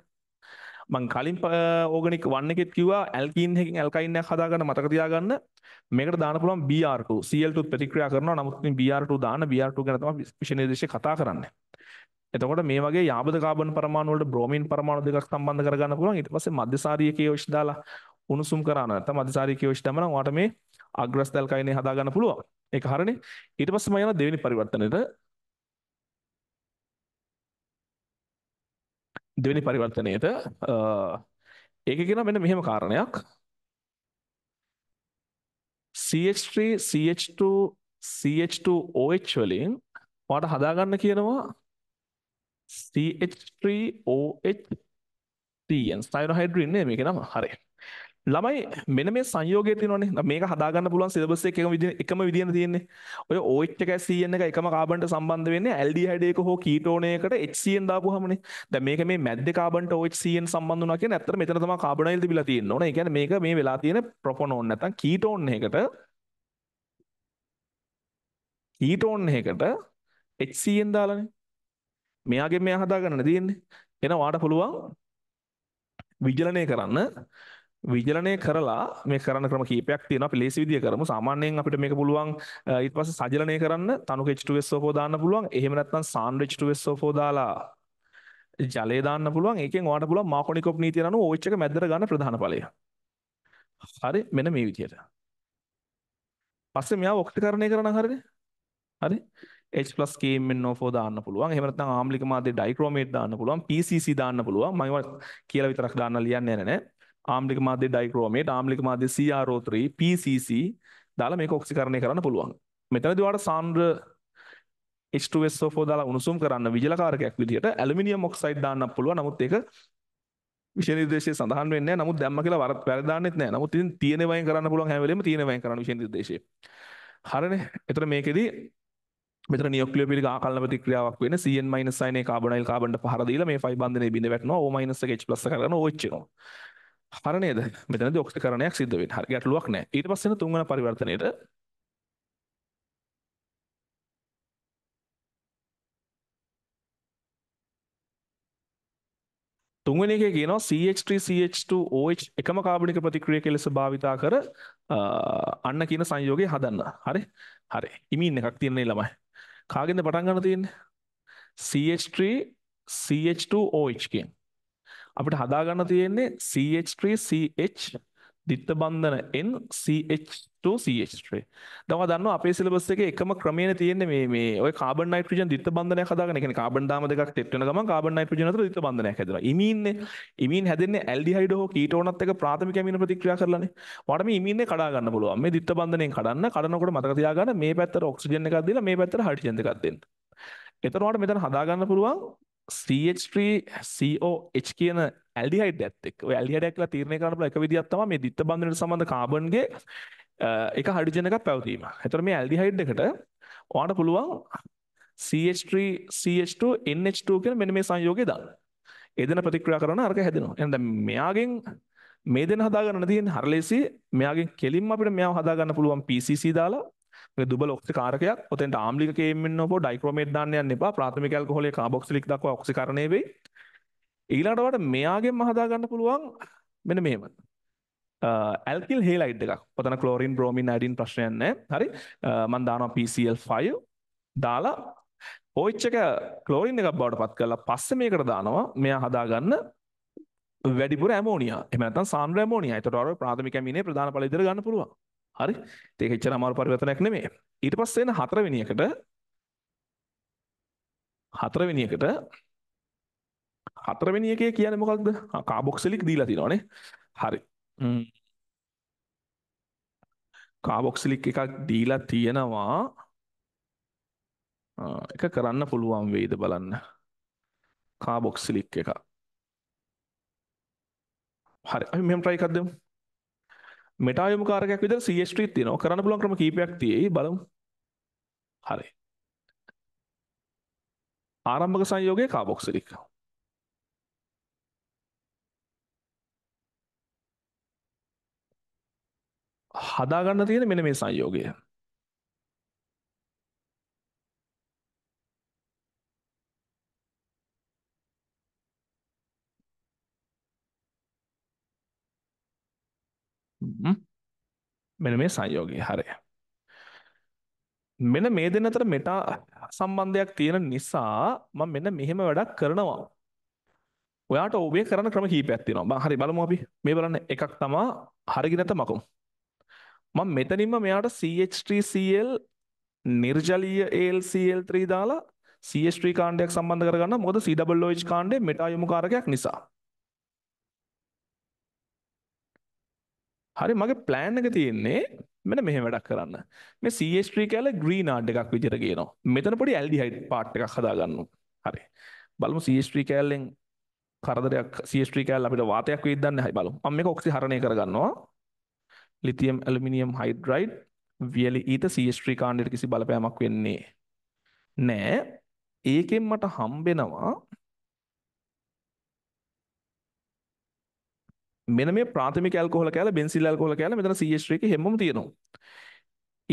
මං කලින් ඕගනික් වන්න එකෙත් කිව්වා ඇල්කීන් එකකින් ඇල්කයින් එකක් හදාගන්න මතක තියාගන්න මේකට දාන්න පුළුවන් BR2 Cl2 ප්‍රතික්‍රියා කරනවා නමුත් මේ BR2 දාන්න BR2 ගැන තමයි විශේෂ නිර්දේශය කතා කරන්නේ එතකොට මේ වගේ යාබද කාබන් පරමාණු වලට බ්‍රෝමීන් පරමාණු දෙකක් සම්බන්ධ කරගන්න පුළුවන් ඊට පස්සේ මධ්‍යසාරීකයේ යොෂ් දාලා උණුසුම් කරාන නැත්නම් මධ්‍යසාරීකයේ යොෂ් දැමනම් ඔයාලට මේ අග්‍රස්තල් කයිනේ හදාගන්න පුළුවන් ඒක හරිනේ ඊට පස්සේ මම යනවා දෙවෙනි පරිවර්තනෙට දෙවෙනි පරිවර්තනයේද ඒක කියන මෙන්න මෙහෙම කාරණයක් CH3 CH2 CH2OH වලින් ඔයාට හදාගන්න කියනවා CH3OH TN ස්ටයිරෝහයිඩ්‍රින් නේ මේකේ නම හරියට ළමයි මෙන්න මේ සංයෝගය තියෙනවානේ. මේක හදාගන්න පුළුවන් සිලබස් එකේ එකම විදිහ එකම විදිහන තියෙන්නේ. ඔය OH එකයි CN එක එකම කාබන්ට සම්බන්ධ වෙන්නේ ඇල්ඩිහයිඩ් එක හෝ කීටෝන එකට HCN දාපුවාමනේ. දැන් මේක මේ මැද්දේ කාබන්ට OH CN සම්බන්ධ වුණා කියන්නේ ඇත්තට මෙතන තමයි කාබනයිල් තිබිලා තියෙන්න ඕනේ. ඒ කියන්නේ මේක මේ වෙලා තියෙන ප්‍රොපොනෝන් නැත්නම් කීටෝන් එකකට කීටෝන් එකකට HCN දාලානේ. මෙයාගෙන් මෙයා හදාගන්න තියෙන්නේ. එහෙනම් වාට පුළුවන් විජලනය කරන්න විජලනය කරලා මේ කරන්න ක්‍රම කීපයක් තියෙනවා අපි ලේසි විදිය කරමු සාමාන්‍යයෙන් අපිට මේක පුළුවන් ඊට පස්සේ සජලනය කරන්න තනුක H2SO4 දාන්න පුළුවන් එහෙම නැත්නම් සාන්ද්‍ර H2SO4 දාලා ජලය දාන්න පුළුවන් ඒකෙන් ඔයාලට පුළුවන් මාකොනිකොප් නීතිය අනුව OH එක මැද්දට ගන්න ප්‍රධාන ඵලය හරි මෙන්න මේ විදියට පස්සේ මෙයා ඔක්ටීකරණය කරනවා හරිනේ හරි H+ කේමෙන් O4 දාන්න පුළුවන්. එහෙම නැත්නම් ආම්ලික මාධ්‍ය ඩයික්‍රෝමේට් දාන්න පුළුවන්. PCC දාන්න පුළුවන්. මම ඒවා කියලා විතරක් දාන්න ලියන්නේ නැහැ නේ. ආම්ලික මාධ්‍ය ඩයික්‍රෝමේට් ආම්ලික මාධ්‍ය CRO3 PCC දාලා මේක ඔක්සිකරණය කරන්න පුළුවන් මෙතනදී ඔයාලට සාන්ද්‍ර H2SO4 දාලා උණුසුම් කරන්න විජලකාරකයක් විදිහට ඇලුමිනියම් ඔක්සයිඩ් දාන්නත් පුළුවන් නමුත් ඒක විෂය නිර්දේශය සඳහන් වෙන්නේ නැහැ. නමුත් දැම්ම කියලා වරත් වැරදාන්නෙත් නැහැ. නමුත් ඉතින් තියෙන වයින් කරන්න පුළුවන් හැම වෙලෙම තියෙන වයින් කරන්න විෂය නිර්දේශය. හරිනේ. එතන මේකෙදි මෙතන නියෝක්ලියෝපිලික ආකලන ප්‍රතික්‍රියාවක් වෙන CN- අයනයේ කාබනයිල් කාබන්ට පහර දීලා මේ 5 බන්ධනයේ බිඳ වැටෙනවා. O- එක H+ කරගෙන OH වෙනවා. හර නේද? මෙතනදී ඔක්සීකරණයක් සිද්ධ වෙන්නේ. හරි ගැටලුවක් නැහැ. ඊට පස්සේ එන තුන්වන පරිවර්තනයේට තුන්වෙනි එකේ කියනවා CH3 CH2 OH එකම කාබනික ප්‍රතික්‍රියක ලෙස භාවිතා කර අන්න කියන සංයෝගය හදන්න. හරි? හරි. ඉමීන් එකක් තියෙන ළමයි. කාගෙන්ද පටන් ගන්න තියෙන්නේ? CH3 CH2 OH කියන්නේ. අපිට හදාගන්න තියෙන්නේ CH3 CH දිත්ත බන්ධන N CH2 CH3. දැන් දන්නවා අපේ සිලබස් එකේ එකම ක්‍රමයේනේ තියෙන්නේ මේ මේ ඔය කාබන් නයිට්‍රජන් දිත්ත බන්ධනයක් හදාගන්න. ඒ කියන්නේ කාබන් දාම දෙකක් තෙත් වෙන ගමන් කාබන් නයිට්‍රජන් අතර දිත්ත බන්ධනයක් හැදෙනවා. ඉමීන්නේ ඉමීන් හැදෙන්නේ ඇල්ඩිහයිඩ් හෝ කීටෝනත් එක්ක ප්‍රාථමික ඇමීන ප්‍රතික්‍රියා කරලානේ. වාට මේ ඉමීන්නේ කඩා ගන්න පුළුවන්. මේ දිත්ත බන්ධනයෙන් කඩන්න කඩනකොට මතක තියාගන්න මේ පැත්තට ඔක්සිජන් එකක් දීලා මේ පැත්තට හයිඩ්‍රජන් එකක් දෙන්න. එතනවාට මෙතන හදාගන්න පුළුවන් CH3COH කියන ඇල්ඩිහයිඩ් එකත් එක්ක ඔය ඇල්ඩිහයිඩ් එකලා තීරණය කරන්න පුළුවන් එක විදිහක් තමයි මේ ද්විත්ව බන්ධනයට සම්බන්ධ කාබන්ගේ එක හයිඩ්‍රජන් එකක් පැවතීම. එතකොට මේ ඇල්ඩිහයිඩ් එකට ඔයාලට පුළුවන් CH3CH2 NH2 කියන මෙන්න මේ සංයෝගය දාන්න. එදෙන ප්‍රතික්‍රියා කරන අරක හැදෙනවා. එහෙනම් දැන් මෙයාගෙන් මේ දෙන හදා ගන්න තියෙන හරලෙසි මෙයාගෙන් කෙලින්ම අපිට මෙයාව හදා ගන්න පුළුවන් PCC දාලා දුබල ඔක්සි කාරකයක් ඔතෙන්ට ආම්ලික කේමෙන් ඔබ ඩයික්‍රෝමේට් දාන්න යන්න එපා ප්‍රාථමික ඇල්කොහොලේ කාබොක්සිලික් දක්වා ඔක්සීකරණය වෙයි ඊළඟට වට මෙයාගෙන්ම හදා ගන්න පුළුවන් මෙන්න මෙහෙම ඇල්කිල් හේලයිඩ් එකක් ඔතන ක්ලෝරින් බ්‍රෝමින් අයිඩින් ප්‍රශ්නයක් නැහැ හරි මම දානවා PCl5 දාලා OH එක ක්ලෝරින් එකක් බවට පත් කරලා පස්සේ මේකට දානවා මෙයා හදා ගන්න වැඩිපුර ඇමෝනියා එහෙම නැත්නම් සාන්ද්‍ර ඇමෝනියා. ඒතකොට අර ප්‍රාථමික ඇමිනේ ප්‍රධාන ඵල ඉදිරිය ගන්න පුළුවන්. හරි ඒක එච්චර අමාරු පරිවර්තනයක් නෙමෙයි ඊට පස්සේ එන හතරවෙනි එකට හතරවෙනි එකට හතරවෙනි එකේ කියන්නේ මොකක්ද කාබොක්සිලික් දීලා තියෙනවානේ හරි කාබොක්සිලික් එකක් දීලා තියෙනවා එක කරන්න පුළුවන් වෙයිද බලන්න කාබොක්සිලික් එක හරි අපි මෙහෙම try එකක් දෙමු මෙටා යොමු කාරකයක් විදිහට CH3 තියෙනවා. කරන්න පුළුවන් ක්‍රම කීපයක් තියෙයි. බලමු. හරි. ආරම්භක සංයෝගයේ කාබොක්සිලික්. හදාගන්න තියෙන මෙන්න මේ සංයෝගය. මෙන මේ සංයෝගී හරය. මෙන මේ දෙන්න අතර මෙටා සම්බන්ධයක් තියෙන නිසා මම මෙන්න මෙහෙම වැඩක් කරනවා. ඔයාට ඔබේ කරන්න ක්‍රම කීපයක් තියෙනවා. හරි බලමු අපි. මේ බලන්න එකක් තමා හරිය නැත මකුම්. මම මෙතනින්ම මෙයාට CH3Cl නිර්ජලීය AlCl3 දාලා CH3 කාණ්ඩයක් සම්බන්ධ කරගන්න මොකද COH කාණ්ඩේ මෙටා යොමු කාරකයක් නිසා. හරි මගේ ප්ලෑන් එක තියෙන්නේ මෙන්න මෙහෙම වැඩක් කරන්න. මේ CH3 කියලා green art එකක් විදිහට ගේනවා. මෙතන පොඩි aldehyde part එකක් හදාගන්නවා. හරි. බලමු CH3 කැලෙන් කරදරයක් CH3 කැල අපිට වාතයක් වේදන්න හයි බලමු. මම මේක ඔක්සිහරණය කරගන්නවා. ලිතියම් ඇලුමිනියම් හයිඩ්‍රයිඩ් වියලි ඊත CH3 කාණ්ඩයට කිසි බලපෑමක් වෙන්නේ නැහැ. ඒකෙන් මට හම්බෙනවා මෙන්න මේ ප්‍රාථමික ඇල්කොහොල කැල බෙන්සිල් ඇල්කොහොල කැල මෙතන CH3 එක හැමම තියෙනවා.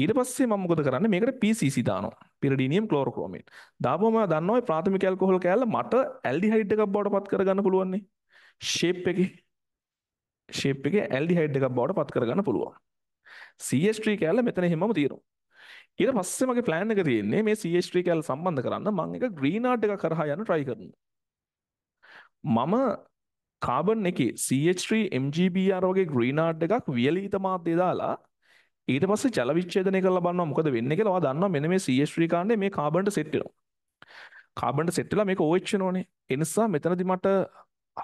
ඊට පස්සේ මම මොකද කරන්නේ මේකට PCC දානවා. පිරිඩීනියම් ක්ලෝරෝක්‍රෝමේට්. දාපුවම දන්නවා මේ ප්‍රාථමික ඇල්කොහොල් කැල මට ඇල්ඩිහයිඩ් එකක් බවට පත් කරගන්න පුළුවන් නේ. ෂේප් එකේ ෂේප් එකේ ඇල්ඩිහයිඩ් එකක් බවට පත් කරගන්න පුළුවන්. CH3 කැල මෙතන හැමම තියෙනවා. ඊට පස්සේ මගේ plan එක තියෙන්නේ මේ CH3 කැල සම්බන්ධ කරන්න මම එක green art එක කරහා යන්න try කරනවා. මම කාබන් එක CH3 MGBR වගේ ග්‍රීනාඩ් එකක් වියලීත මාධ්‍ය දාලා ඊට පස්සේ ජල විච්ඡේදනය කරලා බලනවා මොකද වෙන්නේ කියලා. ඔයා දන්නවා මෙන්න මේ CH3 කාණ්ඩේ මේ කාබන්ට සෙට් වෙනවා. කාබන්ට සෙට් වෙලා මේක OH වෙනෝනේ. ඒ නිසා මෙතනදි මට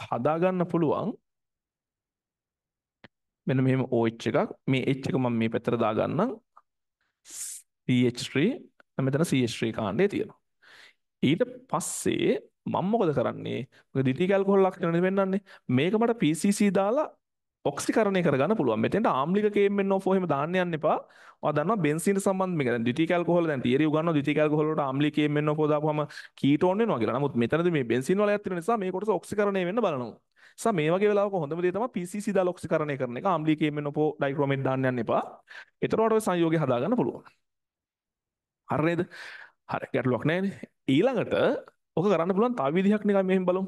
හදාගන්න පුළුවන් මෙන්න මෙහෙම OH එකක් මේ H එක මම මේ පැත්තට දාගන්නම්. CH3 මෙතන CH3 කාණ්ඩේ තියෙනවා. ඊට පස්සේ මම මොකද කරන්නේ? මොකද ද්විතීයික ඇල්කොහොල් ලක්ෂණ පෙන්වන්නේ. මේක මට PCC දාලා ඔක්සිකරණය කරගන්න පුළුවන්. මෙතෙන්ට ආම්ලික KMNO4 එහෙම දාන්න යන්න එපා. ඔයා දන්නවා බෙන්සීන සම්බන්ධ මේක. දැන් ද්විතීයික ඇල්කොහොල් දැන් තියරි උගන්වනවා ද්විතීයික ඇල්කොහොල් වලට ආම්ලික KMNO4 දාපුවම කීටෝන් වෙනවා කියලා. නමුත් මෙතනදී මේ බෙන්සීන් වලයක් තියෙන නිසා මේ කොටස ඔක්සිකරණය වෙන්න බලනවා. සා මේ වගේ වෙලාවක හොඳම දේ තමයි PCC දාලා ඔක්සිකරණය කරන එක. ආම්ලික KMNO4 ඩයික්‍රෝමේට් දාන්න යන්න එපා. එතකොට ඔය සංයෝගය හදාගන්න පුළුවන්. හරි නේද? හරි ගැටලුවක් නැහැ ඊළඟට ඔක කරන්න පුළුවන් තව විදිහක් නිකන් මෙහෙම බලමු.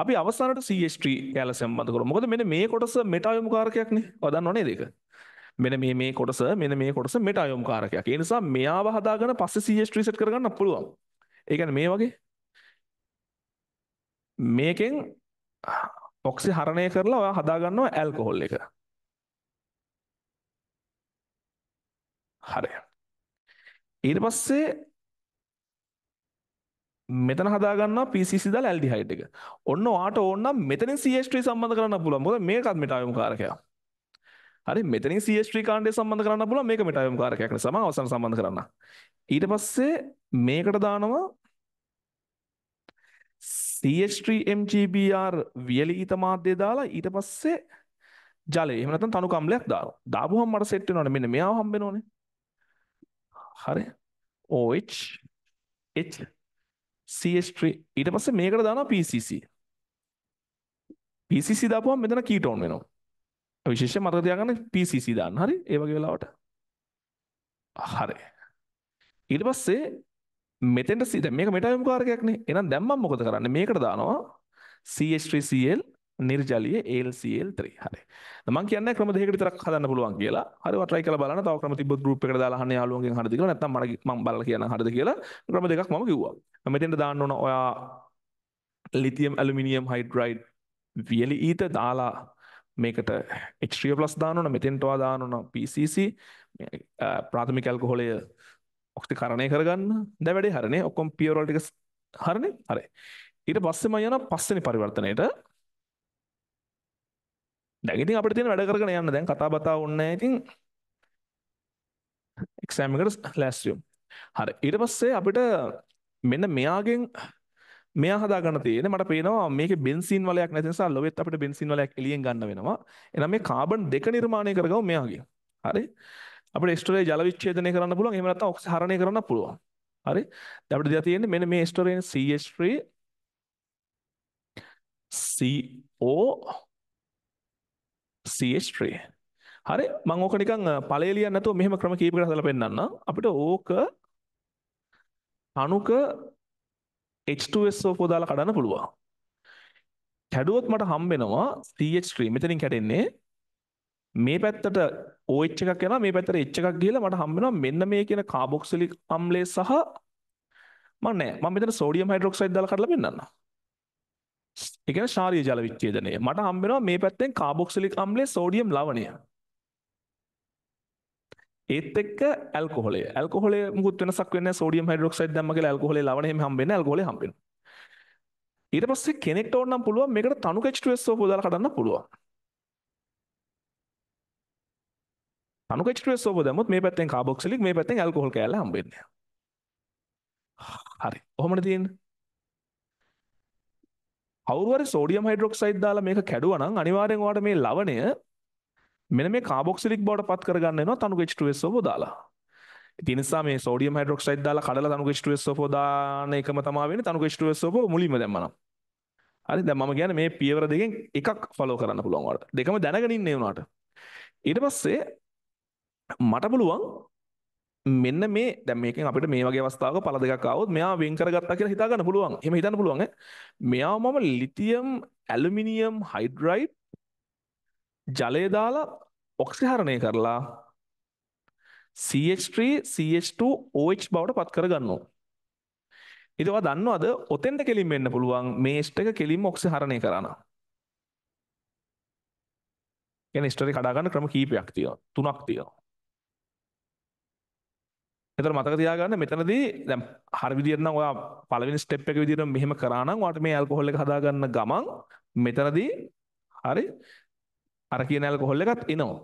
අපි අවසානට CH3 කැලසියම් බඳ කරමු. මොකද මෙන්න මේ කොටස මෙටා යොමු කාරකයක්නේ. ඔය දන්නව නේද ඒක? මෙන්න මේ මේ කොටස මෙන්න මේ කොටස මෙටා යොමු කාරකයක්. ඒ නිසා මෙයාව හදාගෙන පස්සේ CH3 සෙට් කරගන්න පුළුවන්. ඒ කියන්නේ මේ වගේ මේකෙන් ඔක්සි හරණය කරලා ඔයා හදාගන්නවා ඇල්කොහොල් එක. හරි. ඊට පස්සේ මෙතන හදාගන්නවා PCC දාලා ඇල්ඩිහයිඩ් එක. ඔන්න ඔයාට ඕන නම් මෙතනින් CH3 සම්බන්ධ කරන්න පුළුවන්. මොකද මේකත් මෙටායම් කාරකයක්. හරි මෙතනින් CH3 කාණ්ඩය සම්බන්ධ කරන්න පුළුවන් මේක මෙටායම් කාරකයක් නිසා මම අවසන් සම්බන්ධ කරන්න. ඊට පස්සේ මේකට දානවා CH3 MGBR වියලි ඊත මාධ්‍යය දාලා ඊට පස්සේ ජලය එහෙම නැත්නම් තනු කම්ලයක් දානවා. දාපුවම මට සෙට් වෙනවනේ මෙන්න මෙයාව හම්බ වෙනවනේ. හරි. OH H CH3 ඊට පස්සේ මේකට දානවා PCC PCC දාපුවම මෙතන කීටෝන් වෙනවා විශේෂයෙන් මතක තියාගන්න PCC දාන්න හරි ඒ වගේ වෙලාවට හරි ඊට පස්සේ මෙතෙන්ට දැන් මේක මෙටායම් කාරකයක්නේ එහෙනම් දැන් මම මොකද කරන්නේ මේකට දානවා CH3Cl නිර්ජලීය ALCL3 හරි. මම කියන්නේ ක්‍රම දෙකකට විතරක් හදන්න පුළුවන් කියලා. හරි ඔය try කරලා බලන්න. තව ක්‍රම තිබ්බොත් group එකට දාලා අහන්න යාළුවන්ගෙන් හරිද කියලා. නැත්නම් මම මම බලලා කියන්න හරිද කියලා. ක්‍රම දෙකක් මම කිව්වා. මෙතෙන්ට දාන්න ඕන ඔයා ලිතියම් ඇලුමිනියම් හයිඩ්‍රයිඩ් වියලි ඊත දාලා මේකට H3+ දාන්න ඕන. මෙතෙන්ට ඔයා දාන්න ඕන PCC ප්‍රාථමික ඇල්කොහොලය ඔක්සිකරණය කරගන්න. දැන් වැඩේ හරිනේ. ඔක්කොම පියරෝල් ටික හරිනේ. හරි. ඊට පස්සේ මම යනවා පස්වෙනි පරිවර්තනයේට. දැන් ඉතින් අපිට තියෙන වැඩ කරගෙන යන්න දැන් කතා බතා ඕනේ ඉතින් එක්සෑම් එකට ලෑස්ති හරි ඊට පස්සේ අපිට මෙන්න මෙයාගෙන් මෙයා හදා ගන්න තියෙන්නේ මට පේනවා මේකේ බෙන්සින් වලයක් නැති නිසා ලොවෙත් අපිට බෙන්සින් වලයක් එළියෙන් ගන්න වෙනවා එහෙනම් මේ කාබන් දෙක නිර්මාණය කරගමු මෙයාගෙන් හරි අපිට ස්ටෝරේ ජල විච්ඡේදනය කරන්න පුළුවන් එහෙම නැත්නම් ඔක්සිහරණය කරන්න පුළුවන් හරි දැන් අපිට දෙලා තියෙන්නේ මෙන්න මේ ස්ටෝරේ CH3 CO CH3 හරි මම ඕක නිකන් ඵලය ලියන්න නැතුව මෙහෙම ක්‍රම කීපයකට හදලා පෙන්නන්න අපිට ඕක අණුක H2SO4 දාලා කඩන්න පුළුවන් කැඩුවොත් මට හම්බෙනවා CH3 මෙතනින් කැඩෙන්නේ මේ පැත්තට OH එකක් යනවා මේ පැත්තට H එකක් ගිහලා මට හම්බෙනවා මෙන්න මේ කියන කාබොක්සිලික් අම්ලය සහ මම නෑ මම මෙතන සෝඩියම් හයිඩ්‍රොක්සයිඩ් දාලා කඩලා පෙන්නන්න ඒ කියන්නේ ශාරීය ජල විච්ඡේදනය. මට හම්බ වෙනවා මේ පැත්තෙන් කාබොක්සිලික් අම්ලය, සෝඩියම් ලවණය. ඒත් එක්ක ඇල්කොහොලය. ඇල්කොහොලේ මුකුත් වෙනසක් වෙන්නේ නැහැ. සෝඩියම් හයිඩ්‍රොක්සයිඩ් දැම්ම කියලා ඇල්කොහොලේ ලවණය එහෙම හම්බ වෙන්නේ නැහැ. ඇල්කොහොලේ හම්බ වෙනවා. ඊට පස්සේ කෙනෙක්ට ඕන නම් පුළුවන් මේකට තණුක H2SO පොදාලා කඩන්න පුළුවන්. තණුක H2SO පොදමුත් මේ පැත්තෙන් කාබොක්සිලික්, මේ පැත්තෙන් ඇල්කොහොල් කෑල්ල හම්බ වෙන්නේ නැහැ. හරි. කොහොමද තියෙන්නේ? අවුරුවර සෝඩියම් හයිඩ්‍රොක්සයිඩ් දාලා මේක කැඩුවා නම් අනිවාර්යෙන් ඔයාලට මේ ලවණය මෙන්න මේ කාබොක්සිලික් බවට පත් කරගන්න වෙනවා තනුක H2SO4 දාලා. ඉතින් නිසා මේ සෝඩියම් හයිඩ්‍රොක්සයිඩ් දාලා කඩලා තනුක H2SO4 දාන එකම තමයි වෙන්නේ තනුක H2SO4 මුලින්ම දැම්මනම්. හරි දැන් මම කියන්නේ මේ පියවර දෙකෙන් එකක් ෆලෝ කරන්න පුළුවන් ඔයාලට. දෙකම දැනගෙන ඉන්න ඒ උනාට. ඊට පස්සේ මට පුළුවන් මෙන්න මේ දැන් මේකෙන් අපිට මේ වගේ අවස්ථාවක පළ දෙකක් ආවොත් මෙයා වෙන් කරගත්තා කියලා හිතා ගන්න පුළුවන්. එහෙම හිතන්න පුළුවන් ඈ. මෙයාව මම ලිතියම් ඇලුමිනියම් හයිඩ්‍රයිඩ් ජලය දාලා ඔක්සිහරණය කරලා CH3 CH2 OH බවට පත් කරගන්නවා. ඉතවා දන්නවද ඔතෙන්ට කෙලින් වෙන්න පුළුවන් මේ ස්ට එක කෙලින්ම ඔක්සිහරණය කරනවා. කියන්නේ ස්ටරේ කඩා ගන්න ක්‍රම කීපයක් තියෙනවා. තුනක් තියෙනවා. එතකොට මතක තියාගන්න මෙතනදී දැන් හරි විදියට නම් ඔයා පළවෙනි ස්ටෙප් එක විදියට මෙහෙම කරා නම් ඔයාට මේ ඇල්කොහොල් එක හදා ගන්න ගමන් මෙතනදී හරි අර කියන ඇල්කොහොල් එකත් එනවා.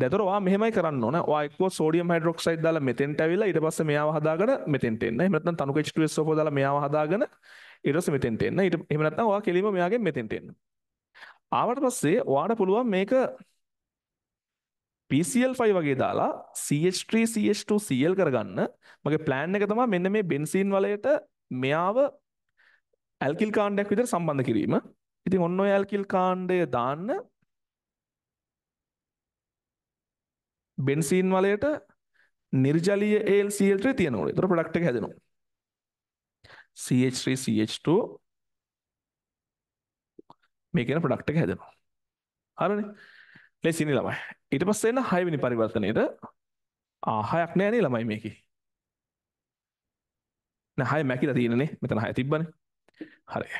දැතර ඔයා මෙහෙමයි කරන්න ඕන. ඔයා එක්කෝ සෝඩියම් හයිඩ්‍රොක්සයිඩ් දාලා මෙතෙන්ට ඇවිල්ලා ඊට පස්සේ මෙයාව හදාගෙන මෙතෙන්ට එන්න. එහෙම නැත්නම් තනුක H2SO4 දාලා මෙයාව හදාගෙන ඊට පස්සේ මෙතෙන්ට එන්න. ඊට එහෙම නැත්නම් ඔයා කෙලිම මෙයාගෙන් මෙතෙන්ට එන්න. ආවට පස්සේ ඔයාට පුළුවන් මේක PCL5 වගේ දාලා CH3 CH2 CL කරගන්න මගේ plan එක තමයි මෙන්න මේ බෙන්සීන් වලයට මෙයාව ඇල්කිල් කාණ්ඩයක් විදිහට සම්බන්ධ කිරීම. ඉතින් ඔන්න ඔය ඇල්කිල් කාණ්ඩය දාන්න බෙන්සීන් වලයට නිර්ජලීය AlCl3 තියෙනවා. ඒතර ප්‍රොඩක්ට් එක හැදෙනවා. CH3 CH2 මේකේන ප්‍රොඩක්ට් එක හැදෙනවා. හරිනේ. මේ සිනි ළමයි. ඊට පස්සේ එන 6 වෙනි පරිවර්තනයේද ආ 6ක් නෑ නේ ළමයි මේකේ. නෑ 6 මැකිලා තියෙනනේ. මෙතන 6 තිබ්බනේ. හරි.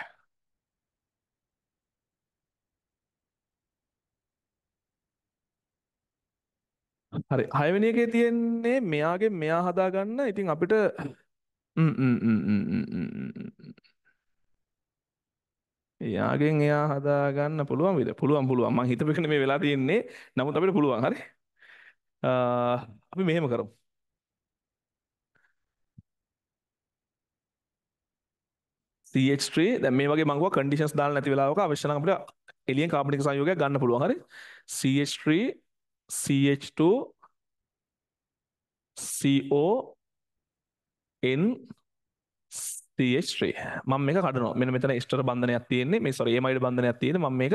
හරි 6 වෙනි එකේ තියෙන්නේ මෙයාගේ මෙයා හදාගන්න. ඉතින් අපිට ම් ම් ම් ම් ම් එයාගෙන් එයා හදා ගන්න පුළුවන් විද? පුළුවන් පුළුවන්. මං හිතපෙකනේ මේ වෙලා තියෙන්නේ. නමුත් අපිට පුළුවන්. හරි. අපි මෙහෙම කරමු. CH3 දැන් මේ වගේ මං ගුවා කන්ඩිෂන්ස් දාලා නැති වෙලාවක අවශ්‍ය නම් අපිට එළියෙන් කාබනික සංයෝගයක් ගන්න පුළුවන්. හරි. CH3 CH2 CO N TH3 මම මේක කඩනවා මෙන්න මෙතන ස්ටර බන්ධනයක් තියෙන්නේ මේ සෝරි එමයිඩ් බන්ධනයක් තියෙන්නේ මම මේක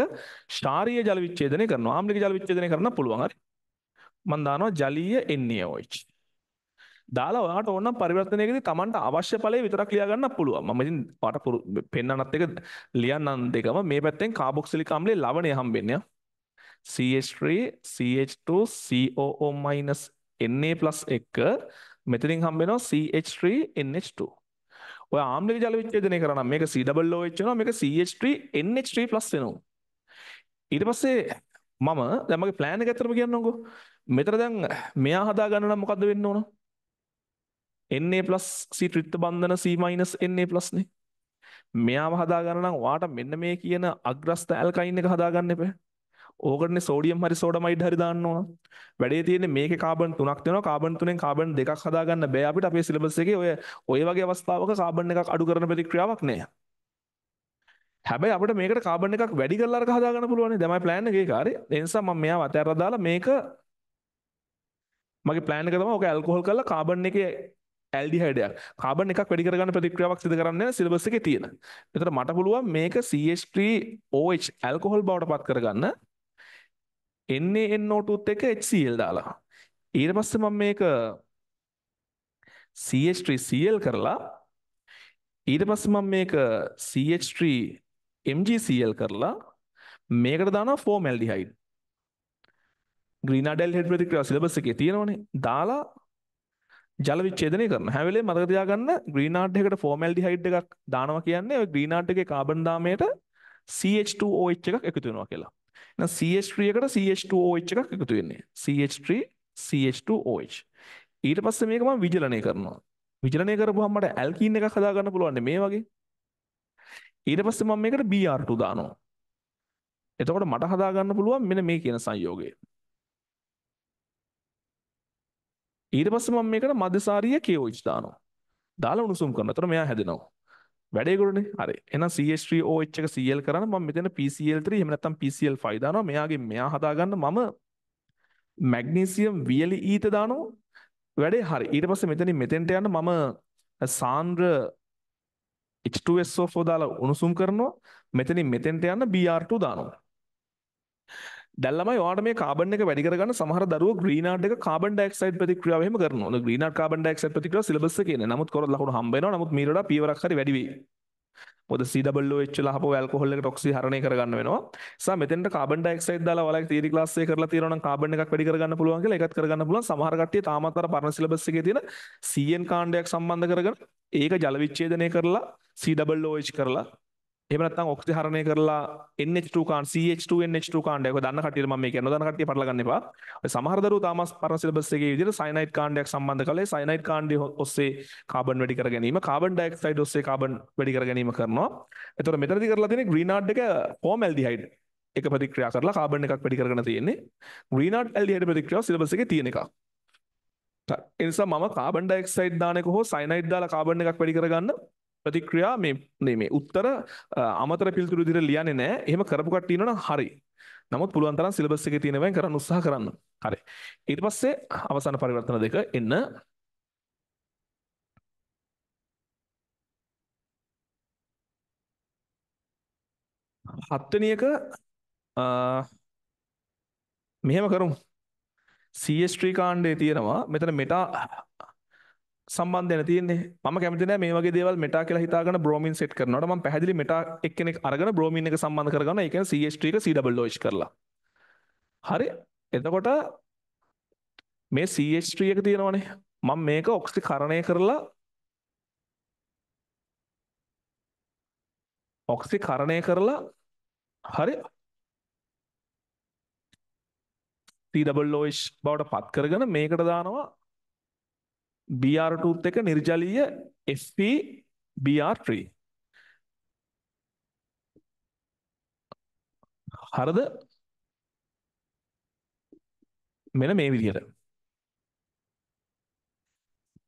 ශාරීය ජල විච්ඡේදනය කරනවා ආම්ලික ජල විච්ඡේදනය කරන්න පුළුවන් හරි මම දානවා ජලීය NaOH දාලා ඔයාට ඕන පරිවර්තනයකදී Tamanට අවශ්‍ය ඵලය විතරක් ලියා ගන්න පුළුවන් මම ඉතින් ඔයාට පෙන්නනත් එක ලියන්නම් දෙකම මේ පැත්තෙන් කාබොක්සිලික අම්ලයේ ලවණය හම්බෙන්නේ CH3 CH2 COO- Na+ එක මෙතනින් හම්බෙනවා CH3 NH2 ඔය ආම්ලික ජල විච්ඡේදනය කරා නම් මේක COOH වෙනවා මේක CH3NH3+ වෙනවා ඊට පස්සේ මම දැන් මගේ plan එක ඇත්තටම කියන්නම්කෝ මෙතන දැන් මෙයා හදා ගන්න නම් මොකද්ද වෙන්න ඕන Na+ C ත්‍රිත්ව බන්ධන C- Na+ නේ මෙයාව හදා ගන්න නම් ඔයාට මෙන්න මේ කියන අග්‍රස්ත ඇල්කයින් එක හදා ගන්න එපා ඕකටනේ සෝඩියම් හරි සෝඩමයිඩ් හරි දාන්න ඕන. වැඩේ තියෙන්නේ මේකේ කාබන් 3ක් තියෙනවා. කාබන් 3ෙන් කාබන් 2ක් හදාගන්න බෑ අපිට අපේ සිලබස් එකේ ඔය ඔය වගේ අවස්ථාවක කාබන් එකක් අඩු කරන ප්‍රතික්‍රියාවක් නෑ. හැබැයි අපිට මේකට කාබන් එකක් වැඩි කරලා අරක හදාගන්න පුළුවන්. දැන්මයි plan එකේ කාර්යය. ඒ නිසා මම මෙයාව අතහැරලා දාලා මේක මගේ plan එක තමයි ඔක ඇල්කොහොල් කරලා කාබන් එකේ ඇල්ඩිහයිඩයක් කාබන් එකක් වැඩි කරගන්න ප්‍රතික්‍රියාවක් සිදු කරන්න සිලබස් එකේ තියෙන. ඒතර මට පුළුවන් මේක CH3OH ඇල්කොහොල් බවට පත් කරගන්න. NaNO2ත් එක HCl දාලා. ඊට පස්සේ මම මේක CH3Cl කරලා ඊට පස්සේ මම මේක CH3 MgCl කරලා මේකට දානවා formaldehyde. ග්‍රීනාඩෙල් හෙඩ් ප්‍රතික්‍රියාව සිලබස් එකේ තියෙනවනේ. දාලා ජල විච්ඡේදනය කරන හැම වෙලේම මතක තියාගන්න ග්‍රීනාඩ් එකකට ෆෝමල්ඩිහයිඩ් එකක් දානවා කියන්නේ ඔය ග්‍රීනාඩ් එකේ කාබන් දාමයට CH2OH එකක් එකතු වෙනවා කියලා. එහෙනම් CH3 එකට CH2OH එකක් එකතු වෙන්නේ. CH3 CH2OH. ඊට පස්සේ මේක මම විජලනය කරනවා. විජලනය කරපුවම මට ඇල්කීන් එකක් හදා ගන්න පුළුවන් මේ වගේ. ඊට පස්සේ මම මේකට Br2 දානවා. එතකොට මට හදා ගන්න පුළුවන් මෙන්න මේ කියන සංයෝගය. ඊට පස්සේ මම මේකට මධ්‍යසාරීය KOH දානවා. දාලා උණුසුම් කරනවා. එතකොට මෙයා හැදෙනවා. වැඩේකරනේ හරි එහෙනම් CH3O H එක CL කරන්න මම මෙතන PCl3 එහෙම නැත්නම් PCl5 දානවා මෙයාගේ මෙයා හදාගන්න මම මැග්නීසියම් වියලි ඊත දානවා වැඩේ හරි ඊට පස්සේ මෙතනින් මෙතෙන්ට යන්න මම සාන්ද්‍ර H2SO4 දාලා උණුසුම් කරනවා මෙතනින් මෙතෙන්ට යන්න Br2 දානවා දැල්ලමයි වාට මේ කාබන් එක වැඩි කරගන්න සමහර දරුවෝ ග්‍රීනාඩ් එක කාබන් ඩයොක්සයිඩ් ප්‍රතික්‍රියාව එහෙම කරනවා. ඔන්න ග්‍රීනාඩ් කාබන් ඩයොක්සයිඩ් ප්‍රතික්‍රියාව සිලබස් එකේ නේ. නමුත් කරොත් ලකුණු හම්බ වෙනවා. නමුත් මීට වඩා පියවරක් හරි වැඩි වෙයි. මොකද COOH වල හපෝ ඇල්කොහොල් එකට ඔක්සිහරණය කරගන්න වෙනවා. සම මෙතෙන්ට කාබන් ඩයොක්සයිඩ් දාලා ඔයාලගේ තියරි ක්ලාස් එකේ කරලා තියෙනවා නම් කාබන් එකක් වැඩි කරගන්න පුළුවන් කියලා ඒකත් කරගන්න පුළුවන්. සමහර කට්ටිය තාමත් අර පරණ සිලබස් එකේ තියෙන CN කාණ්ඩයක් සම්බන්ධ කරගෙන ඒක ජල විච්ඡේදනය කරලා COOH කරලා එහෙම නැත්නම් ඔක්සිහරණය කරලා NH2 කාණ්ඩ CH2 NH2 කාණ්ඩයක් ඔය දන්න කට්ටියට මම මේ කියන නොදන්න කට්ටිය පටල ගන්න එපා. ඔය සමහර දරුවෝ තාමස් පරණ සිලබස් එකේ විදිහට සයනයිඩ් කාණ්ඩයක් සම්බන්ධ කරලා සයනයිඩ් කාණ්ඩය ඔස්සේ කාබන් වැඩි කර ගැනීම කාබන් ඩයොක්සයිඩ් ඔස්සේ කාබන් වැඩි කර ගැනීම කරනවා. එතකොට මෙතනදී කරලා තියෙන්නේ ග්‍රීනාඩ් එක ෆෝමල්ඩිහයිඩ් එක ප්‍රතික්‍රියා කරලා කාබන් එකක් වැඩි කරගෙන තියෙන්නේ. ග්‍රීනාඩ් ඇල්ඩිහයිඩ් ප්‍රතික්‍රියාව සිලබස් එකේ තියෙන එකක්. ඒ නිසා මම කාබන් ඩයොක්සයිඩ් දාන එක හෝ සයනයිඩ් දාලා කාබන් එකක් වැඩි කරගන්න ප්‍රතික්‍රියා මේ මේ උත්තර අමතර පිළිතුරු විදිහට ලියන්නේ නැහැ. එහෙම කරපු කට්ටිය ඉන්නවනම් හරි. නමුත් පුළුවන් තරම් සිලබස් එකේ තියෙන වෙන් කරන්න උත්සාහ කරන්න. හරි. ඊට පස්සේ අවසාන පරිවර්තන දෙක එන්න හත්වෙනි එක මෙහෙම කරමු. CS3 කාණ්ඩේ තියෙනවා මෙතන මෙටා සම්බන්ධයන තියන්නේ ම කැමතින මේ වගේ දේවල් මට කියලා හිතාගන බ්‍රෝමින් සෙට් කරනට ම පැදිලි මට එක්නෙක් අරගන බ්‍රෝමින් එක සම්බන්ධ කරගන එක සස්ට්‍රික සිඩබල්ලෝච් කරලා හරි එතකොට මේ සස්ට්‍රියක තියෙනවනේ මං මේක ඔක්ස්ටි කරණය කරලා ඔක්සි කරණය කරලා හරි ටඩබල්ලෝයිෂ් බවට පත් කරගෙන මේකට දානවා BR tooth එක නිර්ජලීය FP BR3 හරිද මෙන්න මේ විදිහට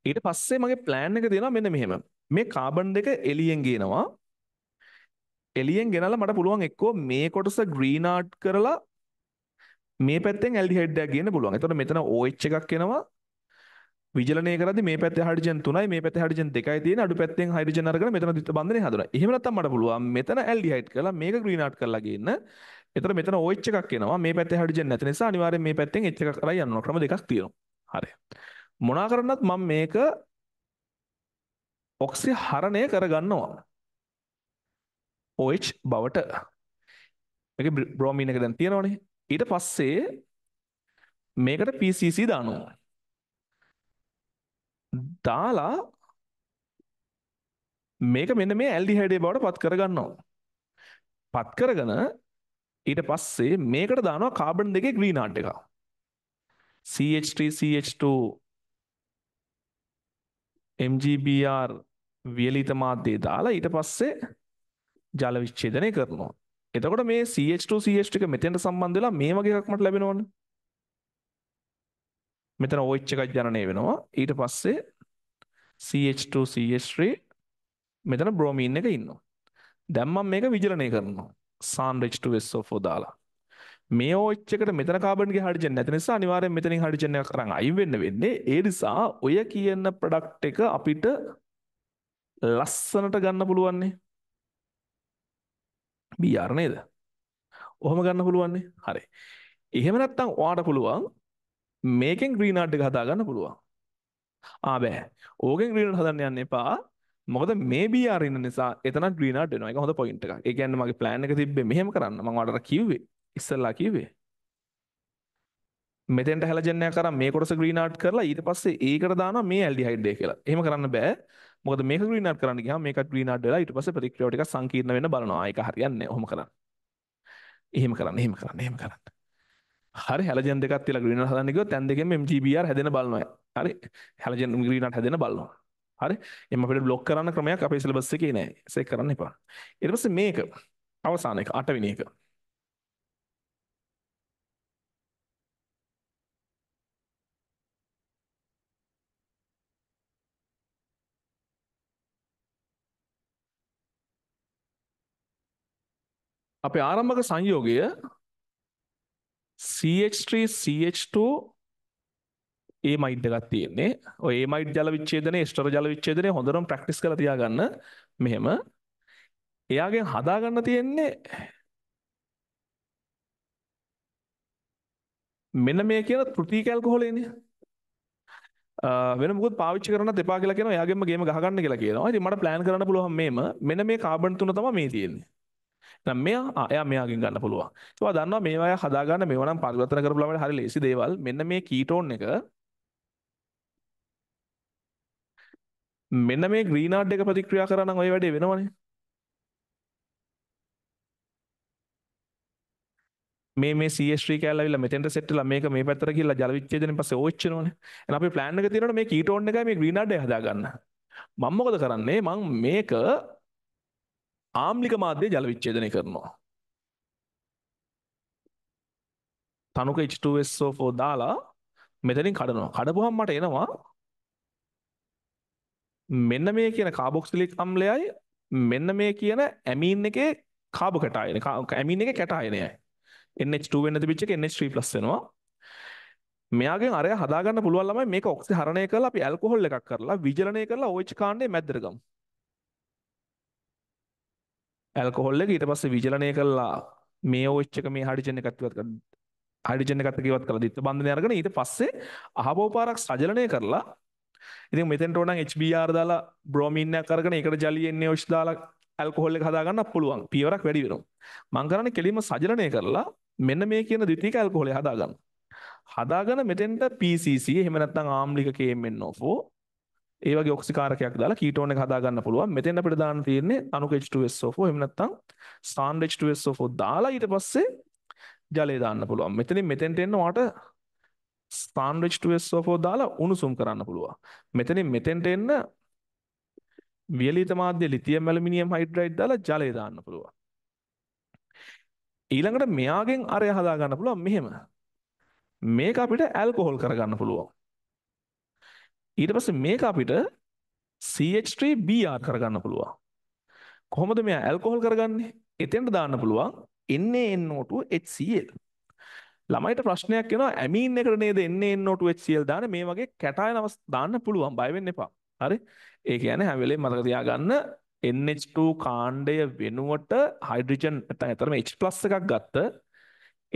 ඊට පස්සේ මගේ plan එක දෙනවා මෙන්න මෙහෙම මේ කාබන් දෙක එලියෙන් ගේනවා එලියෙන් ගෙනලා මට පුළුවන් එක්කෝ මේ කොටස green art කරලා මේ පැත්තෙන් ඇල්ඩිහයිඩ් එකක් ගේන්න පුළුවන්. එතකොට මෙතන OH එකක් එනවා විජලනය කරද්දී මේ පැත්තේ හයිඩ්‍රජන් 3යි මේ පැත්තේ හයිඩ්‍රජන් 2යි තියෙන අඩු පැත්තෙන් හයිඩ්‍රජන් අරගෙන මෙතන ද්විත්ව බන්ධනය හදනවා. එහෙම නැත්නම් මට පුළුවන් මෙතන ඇල්ඩිහයිඩ් කරලා මේක ග්‍රීන් ආට් කරලා ගේන්න. එතන මෙතන OH එකක් එනවා. මේ පැත්තේ හයිඩ්‍රජන් නැති නිසා අනිවාර්යෙන් මේ පැත්තෙන් H එකක් කරලා යනවා. ක්‍රම දෙකක් තියෙනවා. හරි. මොනා කරන්නත් මම මේක ඔක්සි හරණය කරගන්නවා. OH බවට. මේක බ්‍රෝමීන් එක දැන් තියෙනවනේ. ඊට පස්සේ මේකට PCC දානවා. දාලා මේක මෙන්න මේ ඇල්ඩිහයිඩේ බවට පත් කරගන්නවා. පත් කරගෙන ඊට පස්සේ මේකට දානවා කාබන් දෙකේ ග්‍රීනාඩ් එක. CH3 CH2 MgBr වියලිත මාධ්‍යය දාලා ඊට පස්සේ ජල විච්ඡේදනය කරනවා. එතකොට මේ CH2 CH2 එක මෙතෙන්ට සම්බන්ධ වෙලා මේ වගේ එකක් මට ලැබෙනවනේ. මෙතන OH එකක් ජනනය වෙනවා. ඊට පස්සේ CH2 CH3 මෙතන බ්‍රෝමීන් එක ඉන්නවා. දැන් මම මේක විජලනය කරනවා. සාන්ඩ H2SO4 දාලා. මේ OH එකට මෙතන කාබන් ගේ හයිඩ්‍රජන් නැති නිසා අනිවාර්යෙන් මෙතනින් හයිඩ්‍රජන් එකක් අරන් අයින් වෙන්න වෙන්නේ. ඒ නිසා ඔය කියන ප්‍රොඩක්ට් එක අපිට ලස්සනට ගන්න පුළුවන්නේ. BR නේද? ඔහොම ගන්න පුළුවන්නේ. හරි. එහෙම නැත්නම් ඔයාට පුළුවන් මේකෙන් ග්‍රීන් ආට් එක හදා ගන්න පුළුවන්. ආ බෑ. ඕකෙන් ග්‍රීන් ආට් හදන්න යන්න එපා. මොකද මේ BR ඉන්න නිසා එතන ග්‍රීන් ආට් වෙනවා. ඒක හොඳ පොයින්ට් එකක්. ඒ කියන්නේ මගේ plan එක තිබ්බේ මෙහෙම කරන්න. මම ඔයාලට කිව්වේ. ඉස්සෙල්ලා කිව්වේ. මෙතෙන්ට හැලජන් එකක් අරන් මේ කොටස ග්‍රීන් ආට් කරලා ඊට පස්සේ ඒකට දානවා මේ ඇල්ඩිහයිඩ් එක කියලා. එහෙම කරන්න බෑ. මොකද මේක ග්‍රීන් ආට් කරන්න ගියාම මේකත් ග්‍රීන් ආට් වෙලා ඊට පස්සේ ප්‍රතික්‍රියාව ටික සංකීර්ණ වෙන්න බලනවා. ඒක හරියන්නේ නැහැ. ඔහොම කරන්න. එහෙම කරන්න, එහෙම කරන්න, එහෙම කරන්න. හරි හැලජන් දෙකක් තියලා ග්‍රීන් නට් හදන්න කිව්වොත් තැන් දෙකෙම MGBR හැදෙන බලනවා. හරි හැලජන් ග්‍රීන් නට් හැදෙන බලනවා. හරි එම් අපිට බ්ලොක් කරන්න ක්‍රමයක් අපේ සිලබස් එකේ නෑ. ඒක කරන්න එපා. ඊට පස්සේ මේක අවසාන එක 8 වෙනි එක. අපේ ආරම්භක සංයෝගය CH3 CH2 ඒමයිඩ් එකක් තියෙන්නේ. ඔය ඒමයිඩ් ජල විච්ඡේදනයේ ස්ටර ජල විච්ඡේදනයේ හොඳටම ප්‍රැක්ටිස් කරලා තියාගන්න. මෙහෙම එයාගෙන් හදාගන්න තියෙන්නේ මෙන්න මේ කියන ත්‍ෘතීක ඇල්කොහොලේනේ. වෙන මොකද පාවිච්චි කරන්න දෙපා කියලා කියනවා එයාගෙම ගේම ගහගන්න කියලා කියනවා. ඉතින් මට ප්ලෑන් කරන්න පුළුවන් මේම මෙන්න මේ කාබන් තුන තමයි මේ තියෙන්නේ. එහෙනම් මෙයා එයා මෙයාගෙන් ගන්න පුළුවන්. ඒවා දන්නවා මේවා එයා හදාගන්න මේවා නම් පරිවර්තන කරපු ළමයට හරි ලේසි දේවල්. මෙන්න මේ කීටෝන් එක මෙන්න මේ ග්‍රීනාඩ් එක ප්‍රතික්‍රියා කරා නම් ওই වැඩේ වෙනවනේ. මේ මේ CH3 කැල්ල ඇවිල්ලා මෙතෙන්ට සෙට් වෙලා මේක මේ පැත්තට ගිහිල්ලා ජල විච්ඡේදනයෙන් පස්සේ OH වෙනවනේ. එහෙනම් අපේ plan එක තියෙනවනේ මේ කීටෝන් එකයි මේ ග්‍රීනාඩ් එක හදාගන්න. මම මොකද කරන්නේ? මම මේක ආම්ලික මාධ්‍ය ජල විච්ඡේදනය කරනවා. තනුක H2SO4 දාලා මෙතනින් කඩනවා. කඩපුවම මට එනවා මෙන්න මේ කියන කාබොක්සිලික් අම්ලයයි මෙන්න මේ කියන ඇමීන් එකේ කාබ කටායන ඇමින් එක කැටායනයයි NH2 වෙන්න තිබිච්ච එක NH3+ වෙනවා මෙයාගෙන් අරය හදාගන්න පුළුවන් ළමයි මේක ඔක්සිහරණය කරලා අපි ඇල්කොහොල් එකක් කරලා විජලනය කරලා OH කාණ්ඩේ මැද්දට ගමු ඇල්කොහොල් එක ඊට පස්සේ විජලනය කළා මේ OH එක මේ හයිඩ්‍රජන් එකත් ඉවත් කරලා හයිඩ්‍රජන් එකත් ඉවත් කරලා ද්විත්ව බන්ධනය අරගෙන ඊට පස්සේ අහබෝ පාරක් සජලනය කරලා ඉතින් මෙතෙන්ට ඕනනම් HBr දාලා බ්‍රොමීන් එකක් අරගෙන ඒකට ජලීය NaOH දාලා ඇල්කොහොල් එක හදාගන්න පුළුවන්. පියවරක් වැඩි වෙනවා. මම කරන්නේ කෙලින්ම සජලනය කරලා මෙන්න මේ කියන ද්විතීක ඇල්කොහොලය හදාගන්න. හදාගෙන මෙතෙන්ට PCC එහෙම නැත්නම් ආම්ලික KMnO4 ඒ වගේ ඔක්සිකාරකයක් දාලා කීටෝන් එක හදා ගන්න පුළුවන්. මෙතෙන් අපිට දාන්න තියෙන්නේ අණුක H2SO4 එහෙම නැත්නම් ස්ටාන්ඩ් H2SO4 දාලා ඊට පස්සේ ජලය දාන්න පුළුවන්. මෙතනින් මෙතෙන්ට එන්න වාට ස්ටාන්ඩ් H2SO4 දාලා උණුසුම් කරන්න පුළුවන්. මෙතනින් මෙතෙන්ට එන්න වියලිත මාධ්‍ය ලිතියම් ඇලුමිනියම් හයිඩ්‍රයිඩ් දාලා ජලය දාන්න පුළුවන්. ඊළඟට මෙයාගෙන් අරය හදා ගන්න පුළුවන් මෙහෙම. මේක අපිට ඇල්කොහොල් කරගන්න පුළුවන්. ඊට පස්සේ මේක අපිට CH3Br කරගන්න පුළුවන්. කොහොමද මෙයා ඇල්කොහොල් කරගන්නේ? එතෙන්ට දාන්න පුළුවන් NaNO2HCl. ළමයිට ප්‍රශ්නයක් එනවා ඇමීන් එකට නේද NaNO2HCl දාන්නේ මේ වගේ කැටායන දාන්න පුළුවන් බය වෙන්න එපා. හරි? ඒ කියන්නේ හැම වෙලේම මතක තියාගන්න NH2 කාණ්ඩය වෙනුවට හයිඩ්‍රජන් නැත්නම් අතරම H+ එකක් ගත්ත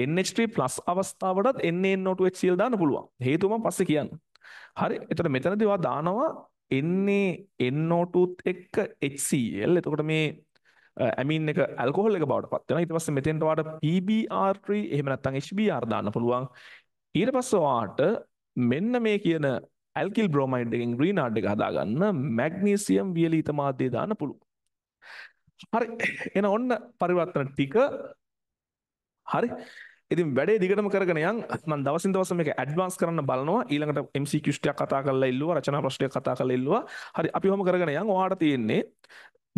NH3+ අවස්ථාවටත් NaNO2HCl දාන්න පුළුවන්. හේතුව මම පස්සේ කියන්නම්. හරි. එතකොට මෙතනදී ඔයා දානවා එන්නේ NO2ත් එක්ක HCl. එතකොට මේ ඇමීන් එක ඇල්කොහොල් එක බවට පත් වෙනවා. ඊට පස්සේ මෙතෙන්ට ඔයාට PBr3 එහෙම නැත්නම් HBr දාන්න පුළුවන්. ඊට පස්සේ ඔයාට මෙන්න මේ කියන ඇල්කිල් බ්‍රෝමයිඩ් එකෙන් ග්‍රීනාඩ් එක හදාගන්න මැග්නීසියම් වියලීත මාධ්‍යය දාන්න පුළුවන්. හරි. එන ඔන්න පරිවර්තන ටික හරි ඉතින් වැඩේ දිගටම කරගෙන යන් මම දවසින් දවස මේක ඇඩ්වාන්ස් කරන්න බලනවා ඊළඟට MCQ ටිකක් කතා කරලා ඉල්ලුවා රචනා ප්‍රශ්න ටික කතා කරලා ඉල්ලුවා හරි අපි ඔහොම කරගෙන යන් ඔයාලට තියෙන්නේ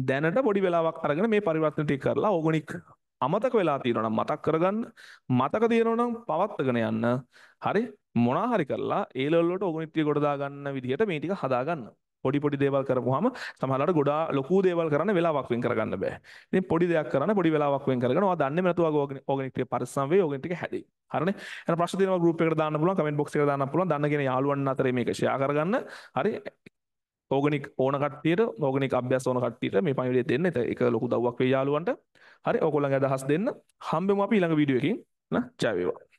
දැනට පොඩි වෙලාවක් අරගෙන මේ පරිවර්තන ටික කරලා ඕගොනික් අමතක වෙලා තියෙනවා නම් මතක් කරගන්න මතක තියෙනවා නම් පවත්වාගෙන යන්න හරි මොනවා හරි කරලා ඒ ලෙවල් වලට ඕගොනික් ටික ගොඩ දා ගන්න විදිහට මේ ටික හදා ගන්න පොඩි පොඩි දේවල් කරපුවාම සමහරවිට ගොඩා ලොකු දේවල් කරන්න වෙලාවක් වෙන් කරගන්න බෑ. ඉතින් පොඩි දෙයක් කරන්න පොඩි වෙලාවක් වෙන් කරගෙන ඔයා දන්නේම නැතුව ඕගනික් ටික පරිස්සම් වෙයි ඕගනික් ටික හැදෙයි. හරිනේ? එහෙනම් ප්‍රශ්න දෙනවා ගෲප් එකට දාන්න පුළුවන්, කමෙන්ට් බොක්ස් එකට දාන්න පුළුවන්. දන්න කෙන යාළුවන් අතරේ මේක ෂෙයා කරගන්න. හරි? ඕගනික් ඕන කට්ටියට, ඕගනික් අභ්‍යාස ඕන කට්ටියට මේ පණිවිඩය දෙන්න. ඒක ලොකු දවුවක් වෙයි යාළුවන්ට. හරි? ඕගොල්ලන්ගේ අදහස් දෙන්න. හම්බෙමු අපි ඊළඟ වීඩියෝ එකකින්. නා? ජය වේවා.